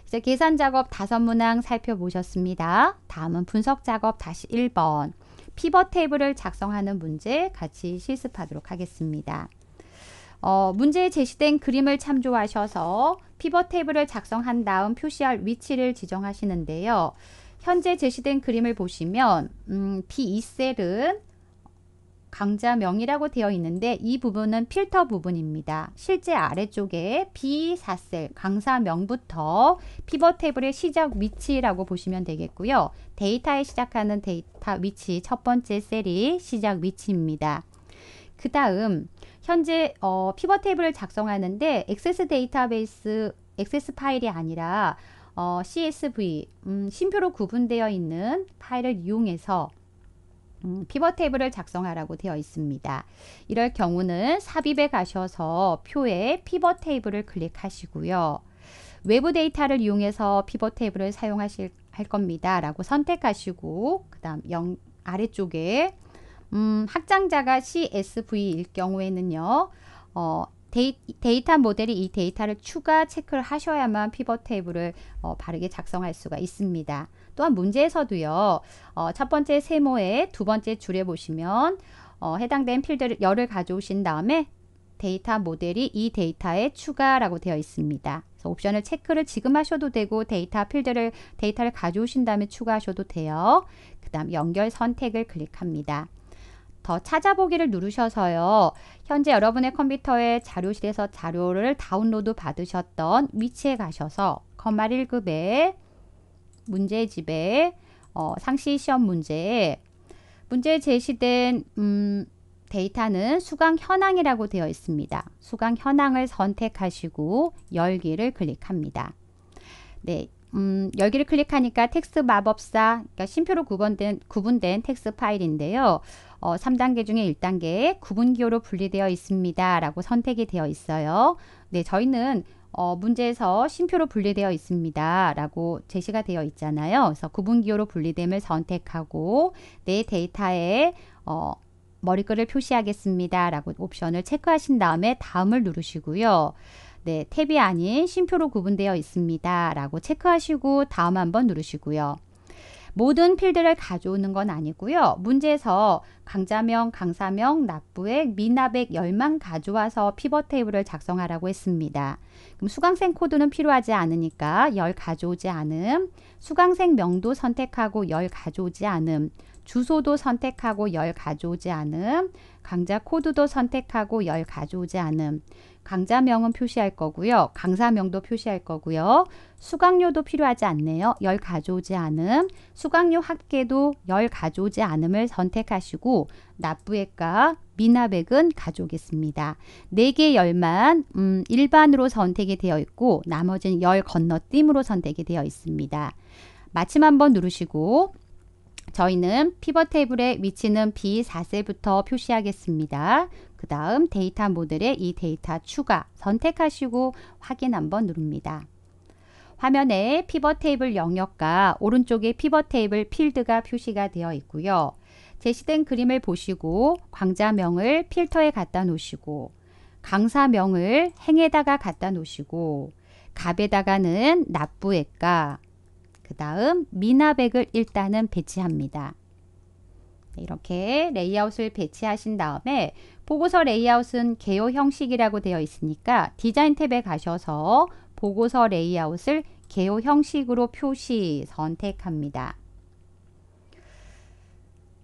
이제 계산 작업 다섯 문항 살펴보셨습니다. 다음은 분석 작업 다시 1번. 피벗 테이블을 작성하는 문제 같이 실습하도록 하겠습니다. 어, 문제에 제시된 그림을 참조하셔서 피벗 테이블을 작성한 다음 표시할 위치를 지정하시는데요. 현재 제시된 그림을 보시면 음, B2셀은 강좌명이라고 되어 있는데 이 부분은 필터 부분입니다. 실제 아래쪽에 B4셀 강사명부터 피벗 테이블의 시작 위치라고 보시면 되겠고요. 데이터에 시작하는 데이터 위치 첫 번째 셀이 시작 위치입니다. 그 다음 현재 어, 피벗 테이블을 작성하는데 액세스 데이터베이스 액세스 파일이 아니라 어, CSV 음, 심표로 구분되어 있는 파일을 이용해서 음, 피벗 테이블을 작성하라고 되어 있습니다. 이럴 경우는 삽입에 가셔서 표에 피벗 테이블을 클릭하시고요. 외부 데이터를 이용해서 피벗 테이블을 사용하실 할 겁니다. 라고 선택하시고 그 다음 아래쪽에 음, 학장자가 CSV일 경우에는요. 어, 데이, 터 모델이 이 데이터를 추가 체크를 하셔야만 피벗 테이블을 어, 바르게 작성할 수가 있습니다. 또한 문제에서도요. 어, 첫 번째 세모에 두 번째 줄에 보시면 어, 해당된 필드를 열을 가져오신 다음에 데이터 모델이 이 데이터에 추가라고 되어 있습니다. 그래서 옵션을 체크를 지금 하셔도 되고 데이터 필드를 데이터를 가져오신 다음에 추가하셔도 돼요. 그 다음 연결 선택을 클릭합니다. 더 찾아보기를 누르셔서요. 현재 여러분의 컴퓨터에 자료실에서 자료를 다운로드 받으셨던 위치에 가셔서 컴마 1급에 문제집에 어, 상시 시험 문제에 문제에 제시된 음, 데이터는 수강 현황이라고 되어 있습니다. 수강 현황을 선택하시고 열기를 클릭합니다. 네, 음, 열기를 클릭하니까 텍스트 마법사, 그러니까 심표로 구분된, 구분된 텍스트 파일인데요. 어, 3단계 중에 1단계 구분기호로 분리되어 있습니다. 라고 선택이 되어 있어요. 네, 저희는 어, 문제에서 심표로 분리되어 있습니다. 라고 제시가 되어 있잖아요. 그래서 구분기호로 분리됨을 선택하고 내 데이터에 어, 머리글을 표시하겠습니다. 라고 옵션을 체크하신 다음에 다음을 누르시고요. 네, 탭이 아닌 심표로 구분되어 있습니다. 라고 체크하시고 다음 한번 누르시고요. 모든 필드를 가져오는 건 아니고요. 문제에서 강자명, 강사명, 납부액, 미납액 열만 가져와서 피벗 테이블을 작성하라고 했습니다. 그럼 수강생 코드는 필요하지 않으니까 열 가져오지 않음, 수강생 명도 선택하고 열 가져오지 않음, 주소도 선택하고 열 가져오지 않음, 강좌 코드도 선택하고 열 가져오지 않음, 강좌명은 표시할 거고요. 강사명도 표시할 거고요. 수강료도 필요하지 않네요. 열 가져오지 않음. 수강료 합계도 열 가져오지 않음을 선택하시고 납부액과 미납액은 가져오겠습니다. 4개 열만 음, 일반으로 선택이 되어 있고 나머지는 열건너뛰으로 선택이 되어 있습니다. 마침 한번 누르시고 저희는 피벗 테이블의 위치는 B4세부터 표시하겠습니다. 그 다음 데이터 모델에 이 데이터 추가 선택하시고 확인 한번 누릅니다. 화면에 피벗 테이블 영역과 오른쪽에 피벗 테이블 필드가 표시가 되어 있고요. 제시된 그림을 보시고 강좌명을 필터에 갖다 놓으시고 강사명을 행에다가 갖다 놓으시고 갑에다가는 납부액과 그 다음 미나백을 일단은 배치합니다. 네, 이렇게 레이아웃을 배치하신 다음에 보고서 레이아웃은 개요 형식이라고 되어 있으니까 디자인 탭에 가셔서 보고서 레이아웃을 개요 형식으로 표시 선택합니다.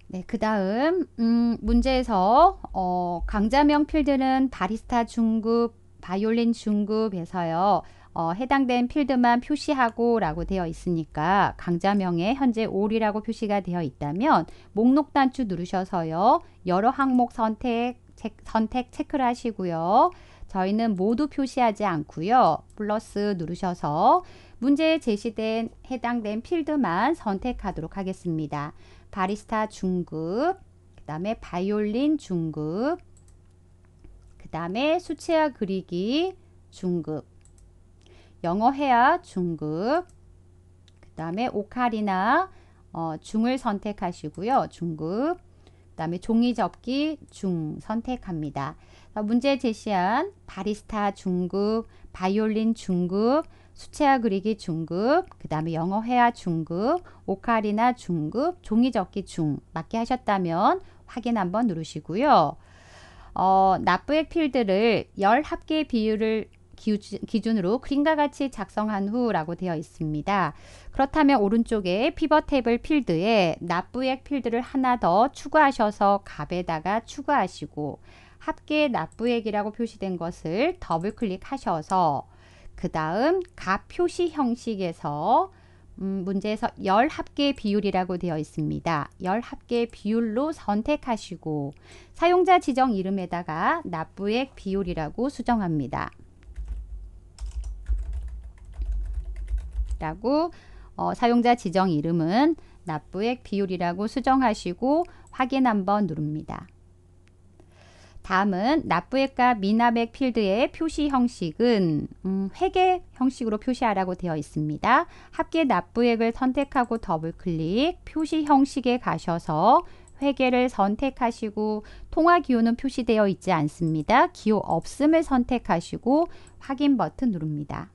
네, 그 다음 음, 문제에서 어, 강좌명 필드는 바리스타 중급, 바이올린 중급에서요. 어, 해당된 필드만 표시하고 라고 되어 있으니까 강좌명에 현재 올이라고 표시가 되어 있다면 목록 단추 누르셔서요. 여러 항목 선택, 체, 선택 체크를 하시고요. 저희는 모두 표시하지 않고요. 플러스 누르셔서 문제에 제시된 해당된 필드만 선택하도록 하겠습니다. 바리스타 중급, 그 다음에 바이올린 중급, 그 다음에 수채화 그리기 중급, 영어해야 중급 그 다음에 오카리나 어, 중을 선택하시고요. 중급 그 다음에 종이접기 중 선택합니다. 문제 제시한 바리스타 중급, 바이올린 중급, 수채화 그리기 중급, 그 다음에 영어 회화 중급, 오카리나 중급, 종이접기 중 맞게 하셨다면 확인 한번 누르시고요. 어, 납부액 필드를 열 합계 비율을 기준으로 그림과 같이 작성한 후라고 되어 있습니다. 그렇다면 오른쪽에 피벗 탭을 필드에 납부액 필드를 하나 더 추가하셔서 값에다가 추가하시고 합계 납부액이라고 표시된 것을 더블 클릭하셔서 그 다음 값 표시 형식에서 음, 문제에서 열 합계 비율이라고 되어 있습니다. 열 합계 비율로 선택하시고 사용자 지정 이름에다가 납부액 비율이라고 수정합니다. 있고 어, 사용자 지정 이름은 납부액 비율이라고 수정하시고 확인 한번 누릅니다. 다음은 납부액과 미납액 필드의 표시 형식은 음, 회계 형식으로 표시하라고 되어 있습니다. 합계 납부액을 선택하고 더블클릭, 표시 형식에 가셔서 회계를 선택하시고 통화 기호는 표시되어 있지 않습니다. 기호 없음을 선택하시고 확인 버튼 누릅니다.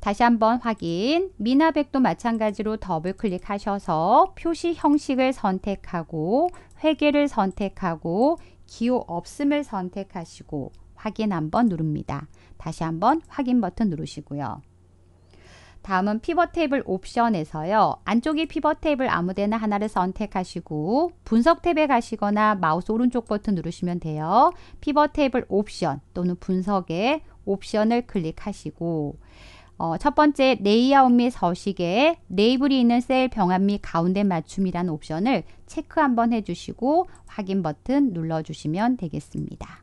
다시 한번 확인. 미나백도 마찬가지로 더블 클릭하셔서 표시 형식을 선택하고 회계를 선택하고 기호 없음을 선택하시고 확인 한번 누릅니다. 다시 한번 확인 버튼 누르시고요. 다음은 피벗 테이블 옵션에서요. 안쪽에 피벗 테이블 아무데나 하나를 선택하시고 분석 탭에 가시거나 마우스 오른쪽 버튼 누르시면 돼요. 피벗 테이블 옵션 또는 분석에 옵션을 클릭하시고 어, 첫 번째 레이아웃 및 서식에 네이블이 있는 셀 병합 및 가운데 맞춤이라는 옵션을 체크 한번 해주시고 확인 버튼 눌러주시면 되겠습니다.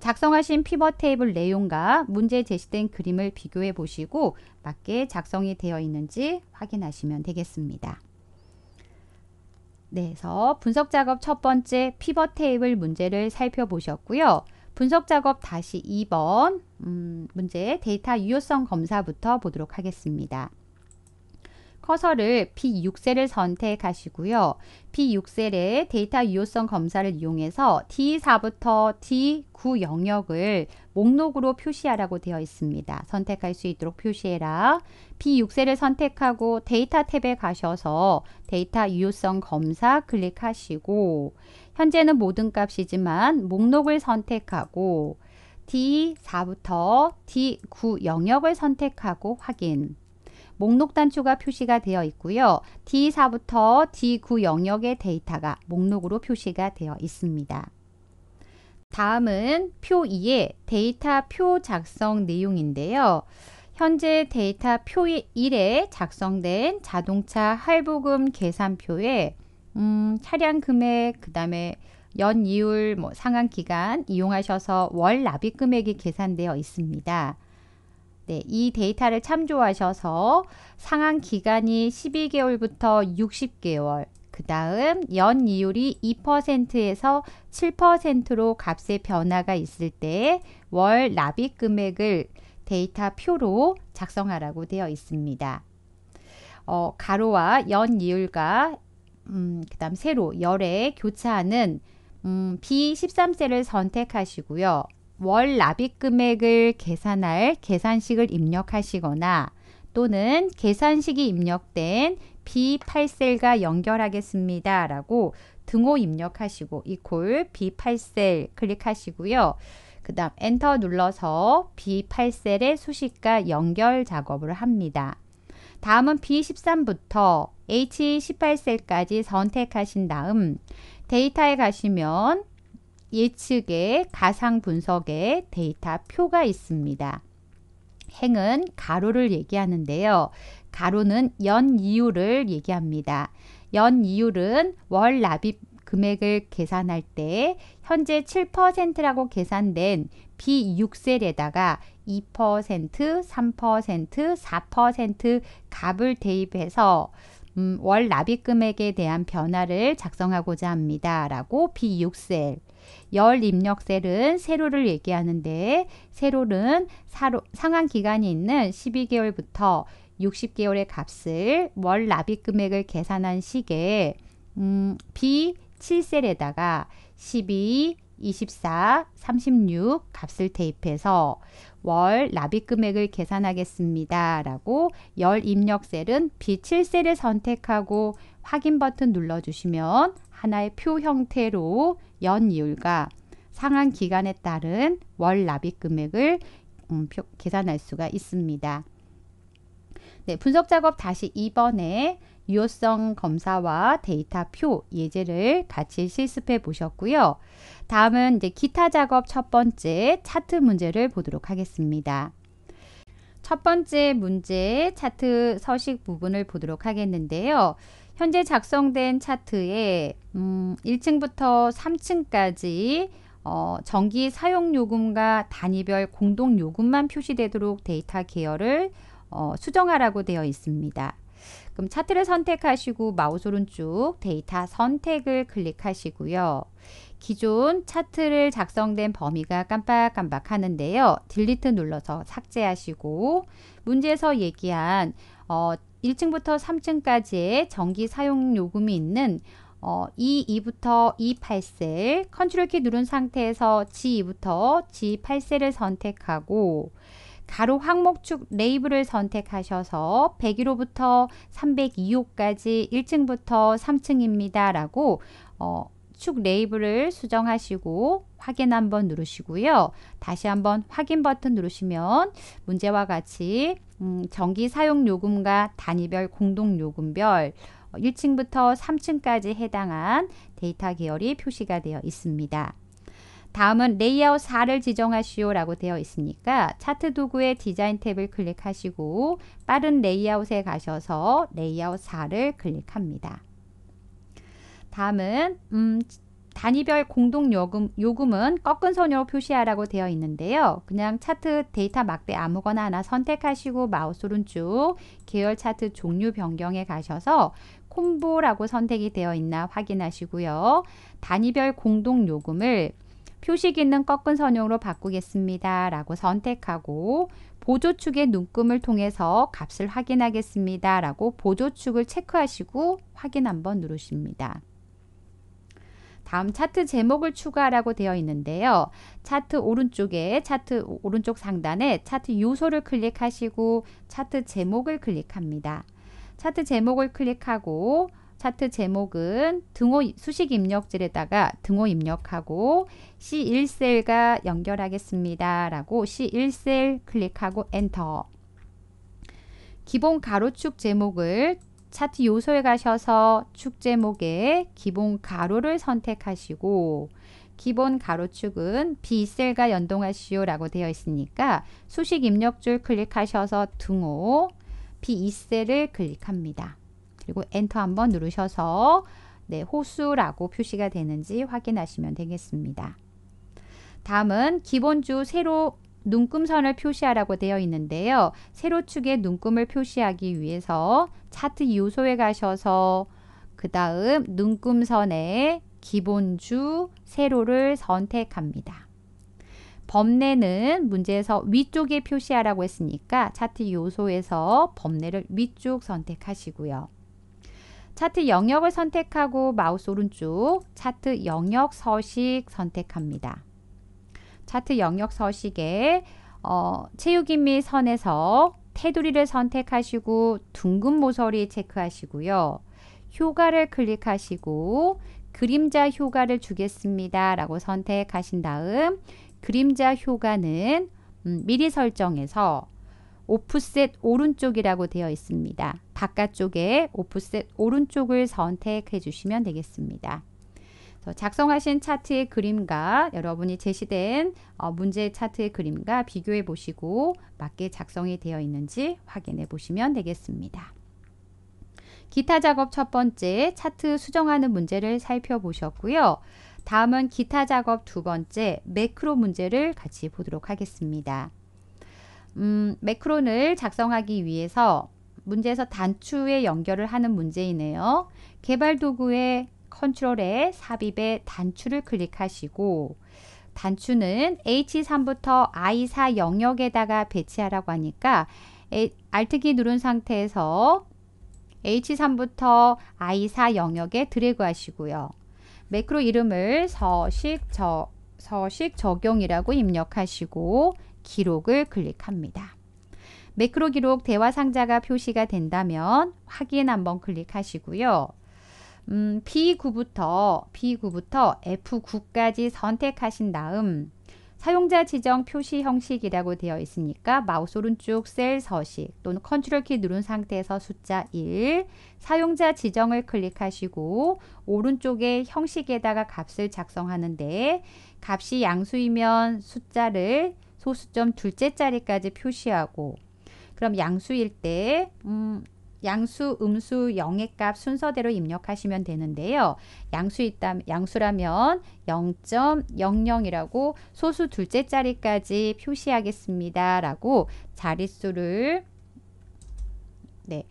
작성하신 피벗 테이블 내용과 문제 제시된 그림을 비교해 보시고 맞게 작성이 되어 있는지 확인하시면 되겠습니다. 네, 그래서 분석 작업 첫 번째 피벗 테이블 문제를 살펴보셨고요. 분석 작업 다시 2번 음, 문제 데이터 유효성 검사부터 보도록 하겠습니다. 커서를 B6셀을 선택하시고요. B6셀의 데이터 유효성 검사를 이용해서 D4부터 D9 영역을 목록으로 표시하라고 되어 있습니다. 선택할 수 있도록 표시해라. B6셀을 선택하고 데이터 탭에 가셔서 데이터 유효성 검사 클릭하시고 현재는 모든 값이지만 목록을 선택하고 D4부터 D9 영역을 선택하고 확인. 목록 단추가 표시가 되어 있고요. D4부터 D9 영역의 데이터가 목록으로 표시가 되어 있습니다. 다음은 표 2의 데이터 표 작성 내용인데요. 현재 데이터 표 1에 작성된 자동차 할부금 계산표에 음, 차량 금액, 그 다음에 연 이율, 뭐 상한 기간 이용하셔서 월 납입 금액이 계산되어 있습니다. 네, 이 데이터를 참조하셔서 상한 기간이 12개월부터 60개월, 그 다음 연 이율이 2%에서 7%로 값의 변화가 있을 때월 납입 금액을 데이터 표로 작성하라고 되어 있습니다. 어, 가로와 연 이율과 음, 그 다음 세로, 열에 교차하는 음, B13셀을 선택하시고요. 월 납입 금액을 계산할 계산식을 입력하시거나 또는 계산식이 입력된 B8셀과 연결하겠습니다. 라고 등호 입력하시고 이콜 B8셀 클릭하시고요. 그 다음 엔터 눌러서 B8셀의 수식과 연결 작업을 합니다. 다음은 B13부터 H18셀까지 선택하신 다음 데이터에 가시면 예측의 가상 분석의 데이터 표가 있습니다. 행은 가로를 얘기하는데요. 가로는 연 이율을 얘기합니다. 연 이율은 월 납입 금액을 계산할 때 현재 7%라고 계산된 B6셀에다가 2%, 3%, 4% 값을 대입해서 음, 월 납입 금액에 대한 변화를 작성하고자 합니다. 라고 B6셀. 열 입력 셀은 세로를 얘기하는데 세로는 사로, 상한 기간이 있는 12개월부터 60개월의 값을 월 납입 금액을 계산한 식에 음, B7셀에다가 12, 24, 36 값을 대입해서 월 납입 금액을 계산하겠습니다. 라고 열 입력셀은 B7셀을 선택하고 확인 버튼 눌러주시면 하나의 표 형태로 연이율과 상한 기간에 따른 월 납입 금액을 음, 표, 계산할 수가 있습니다. 네, 분석 작업 다시 2번에 유효성 검사와 데이터 표 예제를 같이 실습해 보셨고요. 다음은 이제 기타 작업 첫 번째 차트 문제를 보도록 하겠습니다. 첫 번째 문제 차트 서식 부분을 보도록 하겠는데요. 현재 작성된 차트에 음, 1층부터 3층까지 어, 전기 사용 요금과 단위별 공동 요금만 표시되도록 데이터 계열을 어, 수정하라고 되어 있습니다. 그럼 차트를 선택하시고 마우스 오른쪽 데이터 선택을 클릭하시고요. 기존 차트를 작성된 범위가 깜빡깜빡 하는데요. 딜리트 눌러서 삭제하시고 문제에서 얘기한 어, 1층부터 3층까지의 전기 사용 요금이 있는 어, E2부터 E8셀 컨트롤 키 누른 상태에서 G2부터 G8셀을 선택하고 가로 항목축 레이블을 선택하셔서 101호부터 302호까지 1층부터 3층입니다. 라고 어, 축 레이블을 수정하시고 확인 한번 누르시고요. 다시 한번 확인 버튼 누르시면 문제와 같이 음, 전기 사용 요금과 단위별 공동 요금별 1층부터 어, 3층까지 해당한 데이터 계열이 표시가 되어 있습니다. 다음은 레이아웃 4를 지정하시오 라고 되어 있으니까 차트 도구의 디자인 탭을 클릭하시고 빠른 레이아웃에 가셔서 레이아웃 4를 클릭합니다. 다음은 음, 단위별 공동 요금, 요금은 꺾은 선으로 표시하라고 되어 있는데요. 그냥 차트 데이터 막대 아무거나 하나 선택하시고 마우스 오른쪽 계열 차트 종류 변경에 가셔서 콤보라고 선택이 되어 있나 확인하시고요. 단위별 공동 요금을 표시 기능 꺾은 선형으로 바꾸겠습니다. 라고 선택하고 보조축의 눈금을 통해서 값을 확인하겠습니다. 라고 보조축을 체크하시고 확인 한번 누르십니다. 다음 차트 제목을 추가라고 되어 있는데요. 차트 오른쪽에 차트 오른쪽 상단에 차트 요소를 클릭하시고 차트 제목을 클릭합니다. 차트 제목을 클릭하고 차트 제목은 등호 수식 입력질에다가 등호 입력하고 C1셀과 연결하겠습니다. 라고 C1셀 클릭하고 엔터 기본 가로축 제목을 차트 요소에 가셔서 축 제목에 기본 가로를 선택하시고 기본 가로축은 B셀과 연동하시오 라고 되어 있으니까 수식 입력줄 클릭하셔서 등호 B2셀을 클릭합니다. 그리고 엔터 한번 누르셔서 네, 호수라고 표시가 되는지 확인하시면 되겠습니다. 다음은 기본주 세로 눈금선을 표시하라고 되어 있는데요. 세로축의 눈금을 표시하기 위해서 차트 요소에 가셔서 그 다음 눈금선의 기본주 세로를 선택합니다. 범례는 문제에서 위쪽에 표시하라고 했으니까 차트 요소에서 범례를 위쪽 선택하시고요. 차트 영역을 선택하고 마우스 오른쪽 차트 영역 서식 선택합니다. 차트 영역 서식에 어, 채우기 및 선에서 테두리를 선택하시고 둥근 모서리 체크하시고요. 효과를 클릭하시고 그림자 효과를 주겠습니다. 라고 선택하신 다음 그림자 효과는 음, 미리 설정해서 오프셋 오른쪽이라고 되어 있습니다. 바깥쪽에 오프셋 오른쪽을 선택해 주시면 되겠습니다. 작성하신 차트의 그림과 여러분이 제시된 어, 문제 차트의 그림과 비교해 보시고 맞게 작성이 되어 있는지 확인해 보시면 되겠습니다. 기타 작업 첫 번째 차트 수정하는 문제를 살펴보셨고요. 다음은 기타 작업 두 번째 매크로 문제를 같이 보도록 하겠습니다. 음, 매크론을 작성하기 위해서 문제에서 단추에 연결을 하는 문제이네요. 개발 도구의 컨트롤에 삽입의 단추를 클릭하시고 단추는 H3부터 I4 영역에다가 배치하라고 하니까 Alt키 누른 상태에서 H3부터 I4 영역에 드래그 하시고요. 매크로 이름을 서식, 저, 서식 적용이라고 입력하시고 기록을 클릭합니다. 매크로 기록 대화 상자가 표시가 된다면 확인 한번 클릭하시고요. 음, B9부터 B9부터 F9까지 선택하신 다음 사용자 지정 표시 형식이라고 되어 있으니까 마우스 오른쪽 셀 서식 또는 컨트롤 키 누른 상태에서 숫자 1 사용자 지정을 클릭하시고 오른쪽에 형식에다가 값을 작성하는데 값이 양수이면 숫자를 소수점 둘째 자리까지 표시하고 그럼 양수일 때 음, 양수, 음수, 영의값 순서대로 입력하시면 되는데요. 양수 있다, 양수라면 0.00이라고 소수 둘째 자리까지 표시하겠습니다. 라고 자릿수를 네,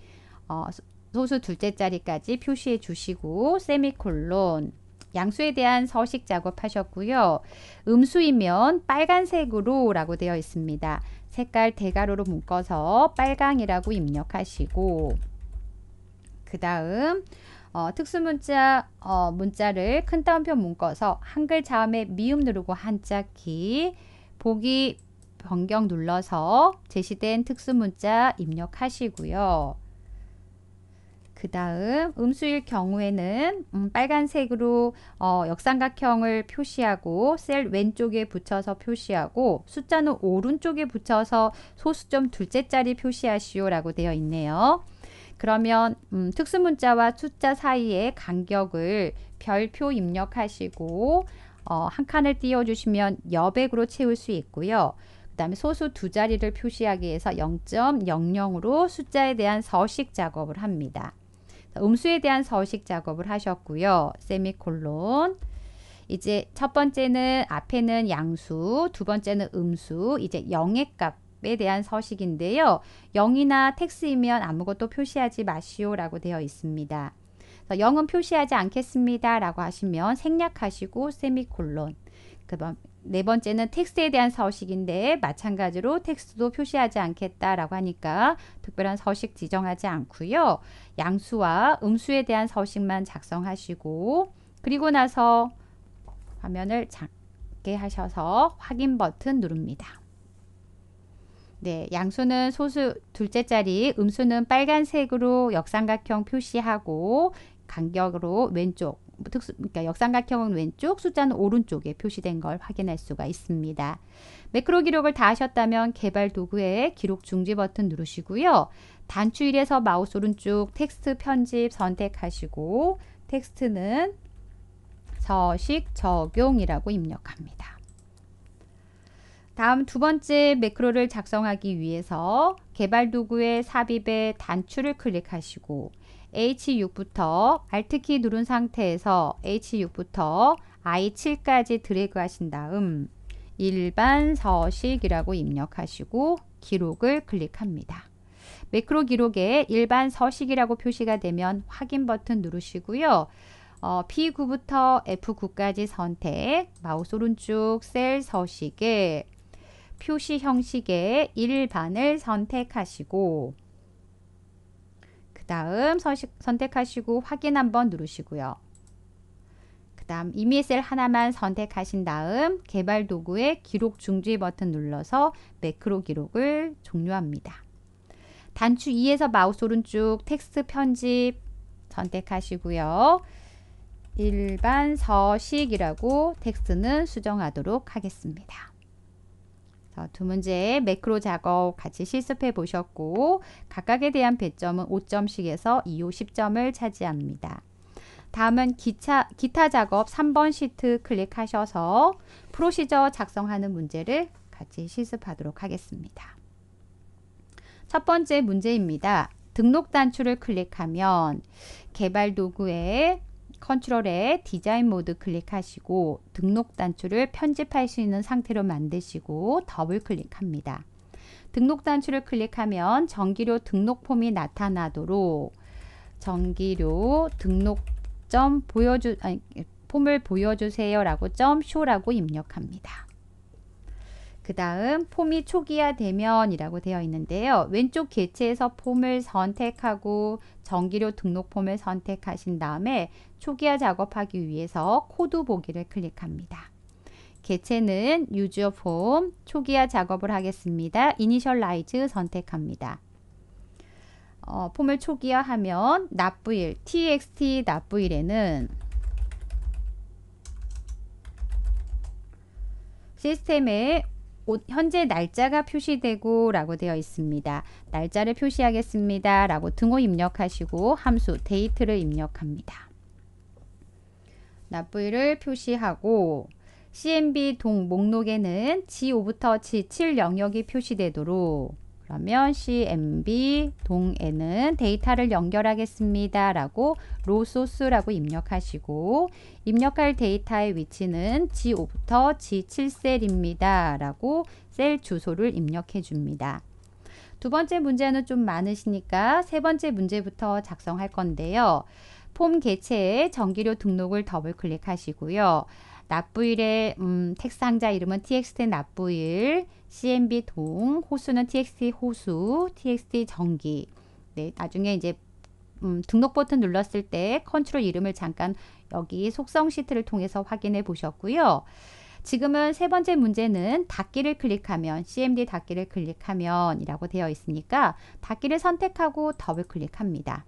어, 소수 둘째 자리까지 표시해 주시고 세미콜론 양수에 대한 서식 작업하셨고요. 음수이면 빨간색으로 라고 되어 있습니다. 색깔 대괄호로 묶어서 빨강이라고 입력하시고 그 다음 어, 특수문자 어, 문자를 큰 따옴표 묶어서 한글 자음에 미음 누르고 한자키 보기 변경 눌러서 제시된 특수문자 입력하시고요. 그 다음 음수일 경우에는 음, 빨간색으로 어, 역삼각형을 표시하고 셀 왼쪽에 붙여서 표시하고 숫자는 오른쪽에 붙여서 소수점 둘째 자리 표시하시오 라고 되어 있네요. 그러면 음, 특수문자와 숫자 사이의 간격을 별표 입력하시고 어, 한 칸을 띄워주시면 여백으로 채울 수 있고요. 그 다음에 소수 두 자리를 표시하기 위해서 0.00으로 숫자에 대한 서식 작업을 합니다. 음수에 대한 서식 작업을 하셨고요. 세미콜론. 이제 첫 번째는 앞에는 양수, 두 번째는 음수, 이제 영의 값에 대한 서식인데요. 0이나 텍스이면 아무것도 표시하지 마시오 라고 되어 있습니다. 0은 표시하지 않겠습니다 라고 하시면 생략하시고 세미콜론 그럼 네 번째는 텍스트에 대한 서식인데 마찬가지로 텍스트도 표시하지 않겠다라고 하니까 특별한 서식 지정하지 않고요. 양수와 음수에 대한 서식만 작성하시고 그리고 나서 화면을 작게 하셔서 확인 버튼 누릅니다. 네, 양수는 소수 둘째 자리, 음수는 빨간색으로 역삼각형 표시하고 간격으로 왼쪽 특수, 그러니까 역삼각형은 왼쪽, 숫자는 오른쪽에 표시된 걸 확인할 수가 있습니다. 매크로 기록을 다 하셨다면 개발 도구에 기록 중지 버튼 누르시고요. 단추일에서 마우스 오른쪽 텍스트 편집 선택하시고 텍스트는 서식 적용이라고 입력합니다. 다음 두 번째 매크로를 작성하기 위해서 개발 도구의 삽입에 단추를 클릭하시고 H6부터 Alt키 누른 상태에서 H6부터 I7까지 드래그 하신 다음 일반 서식이라고 입력하시고 기록을 클릭합니다. 매크로 기록에 일반 서식이라고 표시가 되면 확인 버튼 누르시고요. 어, P9부터 F9까지 선택, 마우스 오른쪽 셀 서식에 표시 형식의 일반을 선택하시고 그 다음 선택하시고 확인 한번 누르시고요. 그 다음 이미 셀 하나만 선택하신 다음 개발 도구의 기록 중지 버튼 눌러서 매크로 기록을 종료합니다. 단추 2에서 마우스 오른쪽 텍스트 편집 선택하시고요. 일반 서식이라고 텍스트는 수정하도록 하겠습니다. 어, 두 문제 매크로 작업 같이 실습해 보셨고 각각에 대한 배점은 5점씩에서 2호 10점을 차지합니다. 다음은 기차, 기타 작업 3번 시트 클릭하셔서 프로시저 작성하는 문제를 같이 실습하도록 하겠습니다. 첫 번째 문제입니다. 등록 단추를 클릭하면 개발 도구에 컨트롤에 디자인 모드 클릭하시고 등록 단추를 편집할 수 있는 상태로 만드시고 더블 클릭합니다. 등록 단추를 클릭하면 전기료 등록 폼이 나타나도록 전기료 등록점 보여주 아니, 폼을 보여주세요 라고 점 쇼라고 입력합니다. 그 다음 폼이 초기화되면이라고 되어 있는데요. 왼쪽 개체에서 폼을 선택하고 전기료 등록 폼을 선택하신 다음에 초기화 작업하기 위해서 코드 보기를 클릭합니다. 개체는 유저 폼 초기화 작업을 하겠습니다. 이니셜라이즈 선택합니다. 어, 폼을 초기화하면 납부일 txt 납부일에는 시스템에 현재 날짜가 표시되고 라고 되어 있습니다. 날짜를 표시하겠습니다. 라고 등호 입력하시고 함수 데이트를 입력합니다. 납부일을 표시하고 CMB 동 목록에는 G5부터 G7 영역이 표시되도록 그러면 CMB 동에는 데이터를 연결하겠습니다. 라고 로소스라고 입력하시고 입력할 데이터의 위치는 G5부터 G7셀입니다. 라고 셀 주소를 입력해 줍니다. 두 번째 문제는 좀 많으시니까 세 번째 문제부터 작성할 건데요. 폼 개체에 전기료 등록을 더블 클릭하시고요. 납부일의 음, 택상자 이름은 txt 납부일 CMB 동, 호수는 TXT 호수, TXT 전기. 네, 나중에 이제 음, 등록 버튼 눌렀을 때 컨트롤 이름을 잠깐 여기 속성 시트를 통해서 확인해 보셨고요. 지금은 세 번째 문제는 닫기를 클릭하면 CMD 닫기를 클릭하면 이라고 되어 있으니까 닫기를 선택하고 더블 클릭합니다.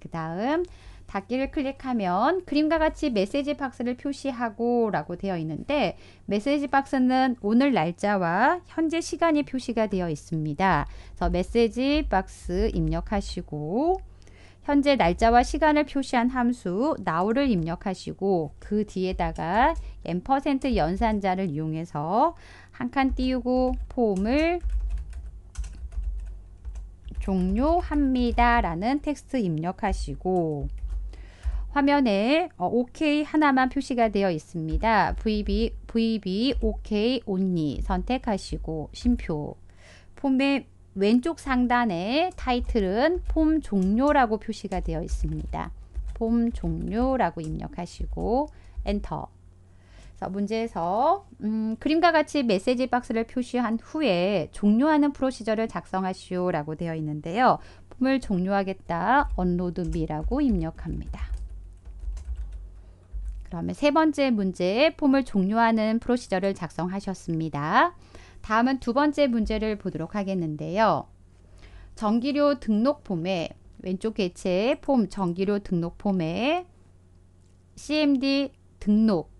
그 다음 닫기를 클릭하면 그림과 같이 메시지 박스를 표시하고 라고 되어 있는데 메시지 박스는 오늘 날짜와 현재 시간이 표시가 되어 있습니다. 그래서 메시지 박스 입력하시고 현재 날짜와 시간을 표시한 함수 now를 입력하시고 그 뒤에다가 n% 연산자를 이용해서 한 칸 띄우고 폼을 종료합니다 라는 텍스트 입력하시고 화면에 어, OK 하나만 표시가 되어 있습니다. VB, VB, OK, 온리 선택하시고 심표 폼의 왼쪽 상단에 타이틀은 폼 종료라고 표시가 되어 있습니다. 폼 종료라고 입력하시고 엔터 문제에서 음, 그림과 같이 메시지 박스를 표시한 후에 종료하는 프로시저를 작성하시오 라고 되어 있는데요. 폼을 종료하겠다 언로드 미라고 입력합니다. 그음에세 번째 문제에 폼을 종료하는 프로시저를 작성하셨습니다. 다음은 두 번째 문제를 보도록 하겠는데요. 정기료 등록 폼에 왼쪽 개체의 폼 정기료 등록 폼에 CMD 등록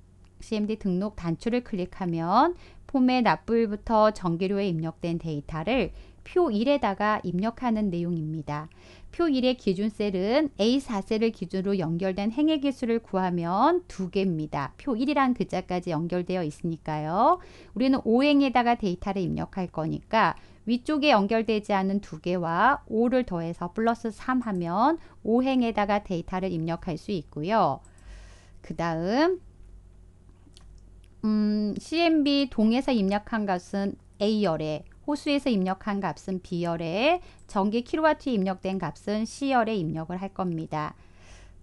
CMD 등록 단추를 클릭하면 폼의 납부일부터 정기료에 입력된 데이터를 표 1에다가 입력하는 내용입니다. 표 1의 기준 셀은 A4셀을 기준으로 연결된 행의 개수를 구하면 두개입니다표 1이란 글자까지 연결되어 있으니까요. 우리는 5행에다가 데이터를 입력할 거니까 위쪽에 연결되지 않은 두개와 5를 더해서 플러스 3 하면 5행에다가 데이터를 입력할 수 있고요. 그 다음 음, CMB 동에서 입력한 값은 A열에 호수에서 입력한 값은 B열에 전기 킬로와트에 입력된 값은 C열에 입력을 할 겁니다.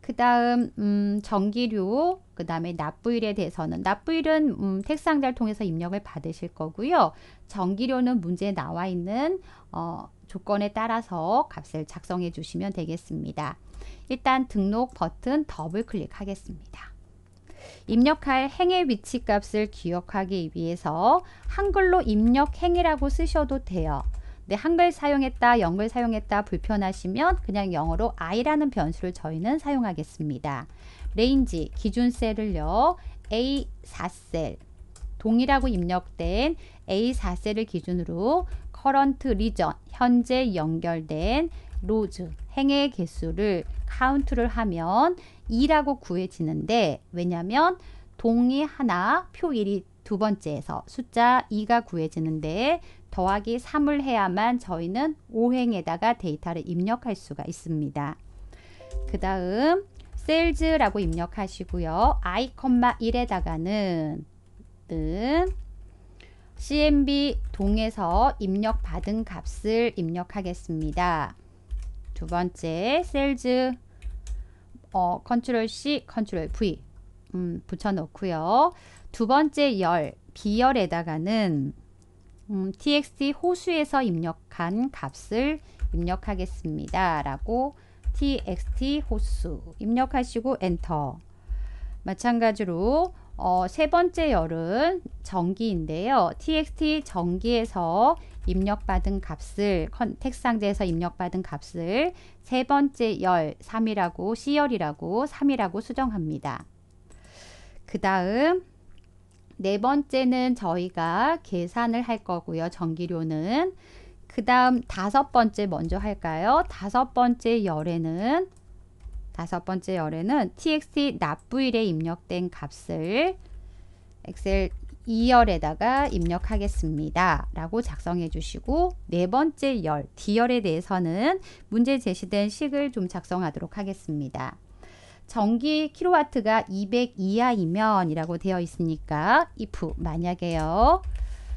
그 다음 음, 전기료, 그 다음에 납부일에 대해서는 납부일은 음, 택상자를 통해서 입력을 받으실 거고요. 전기료는 문제에 나와 있는 어, 조건에 따라서 값을 작성해 주시면 되겠습니다. 일단 등록 버튼 더블 클릭하겠습니다. 입력할 행의 위치 값을 기억하기 위해서 한글로 입력행이라고 쓰셔도 돼요. 근데 한글 사용했다, 영글 사용했다 불편하시면 그냥 영어로 I라는 변수를 저희는 사용하겠습니다. 레인지 기준 셀을요. A4셀 동일하고 입력된 A4셀을 기준으로 커런트 리전 현재 연결된 로즈 행의 개수를 카운트를 하면 2라고 구해지는데 왜냐면 동이 하나 표 1이 두 번째에서 숫자 2가 구해지는데 더하기 3을 해야만 저희는 5행에다가 데이터를 입력할 수가 있습니다. 그 다음 셀즈라고 입력하시고요. i, 1에다가는 는 CMB 동에서 입력받은 값을 입력하겠습니다. 두 번째 셀즈 어, 컨트롤 C, 컨트롤 V 음, 붙여놓고요. 두 번째 열, B열에다가는 음, txt 호수에서 입력한 값을 입력하겠습니다. 라고 txt 호수 입력하시고 엔터 마찬가지로 어, 세 번째 열은 전기인데요. txt 전기에서 입력받은 값을 텍스 상자에서 입력받은 값을 세 번째 열 3이라고 C열이라고 3이라고 수정합니다. 그 다음 네 번째는 저희가 계산을 할 거고요. 전기료는 그 다음 다섯 번째 먼저 할까요? 다섯 번째 열에는 다섯 번째 열에는 txt 납부일에 입력된 값을 엑셀 2열에다가 입력하겠습니다. 라고 작성해 주시고 네 번째 열, D열에 대해서는 문제 제시된 식을 좀 작성하도록 하겠습니다. 전기 킬로와트가 200 이하이면 이라고 되어 있으니까 if 만약에요.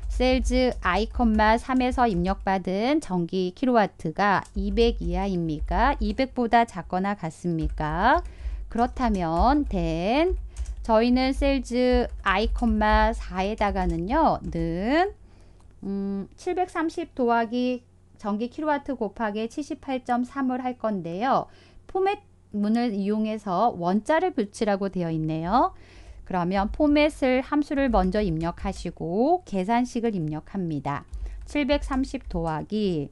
셀즈 i, 3에서 입력받은 전기 킬로와트가 200 이하입니까? 200보다 작거나 같습니까? 그렇다면 then 저희는 셀즈 아이콘마 4에다가는요. 는730 음, 도하기 전기 킬로와트 곱하기 78.3을 할 건데요. 포맷 문을 이용해서 원자를 붙이라고 되어 있네요. 그러면 포맷을 함수를 먼저 입력하시고 계산식을 입력합니다. 730 도하기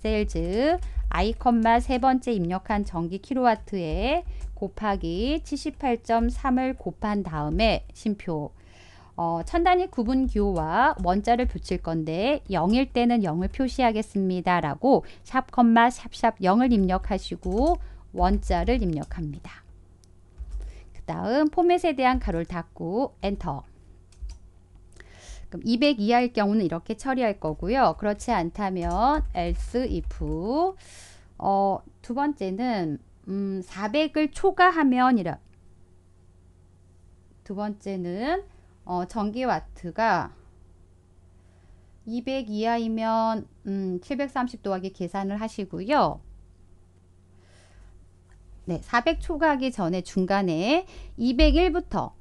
셀즈 아세 번째 입력한 전기 킬로와트에 곱하기 78.3을 곱한 다음에 심표 어, 천 단위 구분 기호와 원자를 붙일 건데 0일 때는 0을 표시하겠습니다. 라고 샵 콤마 샵샵 0을 입력하시고 원자를 입력합니다. 그 다음 포맷에 대한 가로를 닫고 엔터 그럼 200 이하일 경우는 이렇게 처리할 거고요. 그렇지 않다면 else if 어, 두 번째는 음, 400을 초과하면 이라. 두 번째는 어, 전기 와트가 200 이하이면 음, 730 더하기 계산을 하시고요. 네, 400 초과하기 전에 중간에 201부터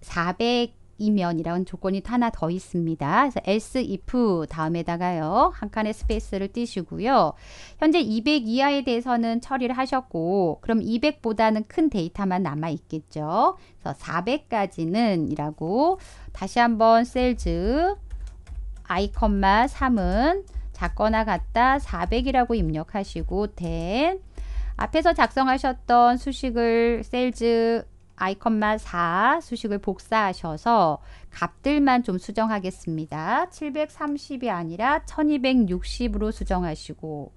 400 이면이라는 조건이 하나 더 있습니다. 그래서 s if 다음에다가요. 한 칸의 스페이스를 띄시고요. 현재 200 이하에 대해서는 처리를 하셨고 그럼 200보다는 큰 데이터만 남아 있겠죠. 그래서 400까지는 이라고 다시 한번 셀즈 아 3은 작거나 같다 400이라고 입력하시고 된 앞에서 작성하셨던 수식을 셀즈 아이컨만 4 수식을 복사하셔서 값들만 좀 수정하겠습니다. 730이 아니라 1260으로 수정하시고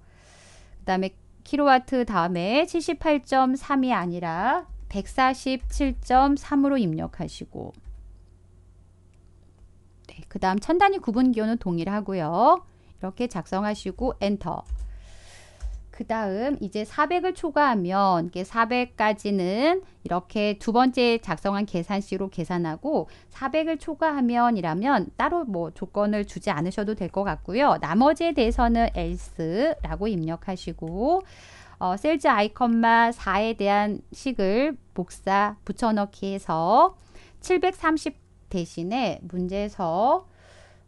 그 다음에 킬로와트 다음에 78.3이 아니라 147.3으로 입력하시고 네, 그 다음 천 단위 구분 기호는 동일하고요. 이렇게 작성하시고 엔터 그 다음 이제 400을 초과하면 400까지는 이렇게 두 번째 작성한 계산식으로 계산하고 400을 초과하면 이라면 따로 뭐 조건을 주지 않으셔도 될 것 같고요. 나머지에 대해서는 else라고 입력하시고 어, 셀즈 아이콘마 4에 대한 식을 복사 붙여넣기 해서 730 대신에 문제에서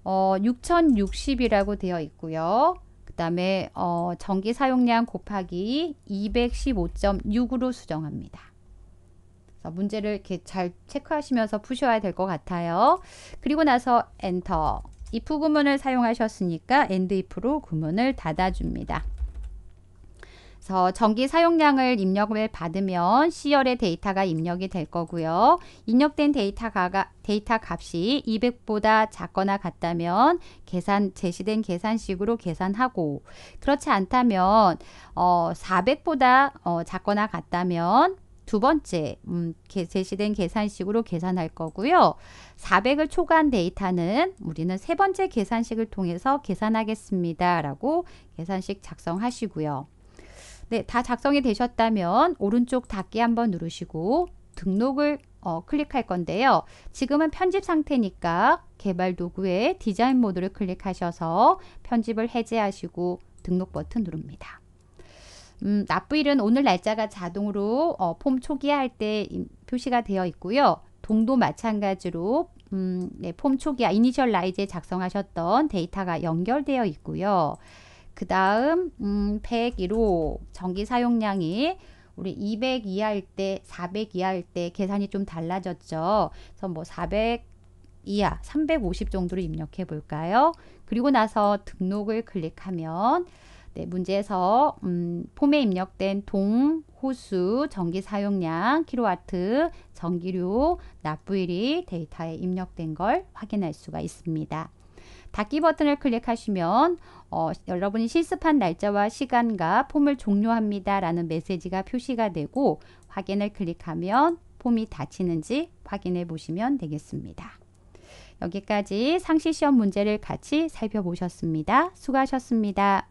어, 6060이라고 되어 있고요. 그 다음에 어, 전기 사용량 곱하기 215.6으로 수정합니다. 그래서 문제를 이렇게 잘 체크하시면서 푸셔야 될 것 같아요. 그리고 나서 엔터. if 구문을 사용하셨으니까 and if로 구문을 닫아줍니다. 그래서 전기 사용량을 입력을 받으면 시열의 데이터가 입력이 될 거고요. 입력된 데이터가, 데이터 값이 200보다 작거나 같다면 계산 제시된 계산식으로 계산하고 그렇지 않다면 어, 400보다 어, 작거나 같다면 두 번째 음, 제시된 계산식으로 계산할 거고요. 400을 초과한 데이터는 우리는 세 번째 계산식을 통해서 계산하겠습니다. 라고 계산식 작성하시고요. 네, 다 작성이 되셨다면 오른쪽 닫기 한번 누르시고 등록을 어, 클릭할 건데요. 지금은 편집 상태니까 개발 도구의 디자인 모드를 클릭하셔서 편집을 해제하시고 등록 버튼 누릅니다. 음, 납부일은 오늘 날짜가 자동으로 어, 폼 초기화할 때 표시가 되어 있고요. 동도 마찬가지로 음, 네, 폼 초기화 이니셜라이즈에 작성하셨던 데이터가 연결되어 있고요. 그 다음 음, 101호 전기 사용량이 우리 200 이하일 때 400 이하일 때 계산이 좀 달라졌죠. 그래서 뭐 400 이하 350 정도로 입력해 볼까요? 그리고 나서 등록을 클릭하면 네, 문제에서 음, 폼에 입력된 동, 호수, 전기 사용량, 킬로와트, 전기료, 납부일이 데이터에 입력된 걸 확인할 수가 있습니다. 닫기 버튼을 클릭하시면 어, 여러분이 실습한 날짜와 시간과 폼을 종료합니다 라는 메시지가 표시가 되고 확인을 클릭하면 폼이 닫히는지 확인해 보시면 되겠습니다. 여기까지 상시 시험 문제를 같이 살펴보셨습니다. 수고하셨습니다.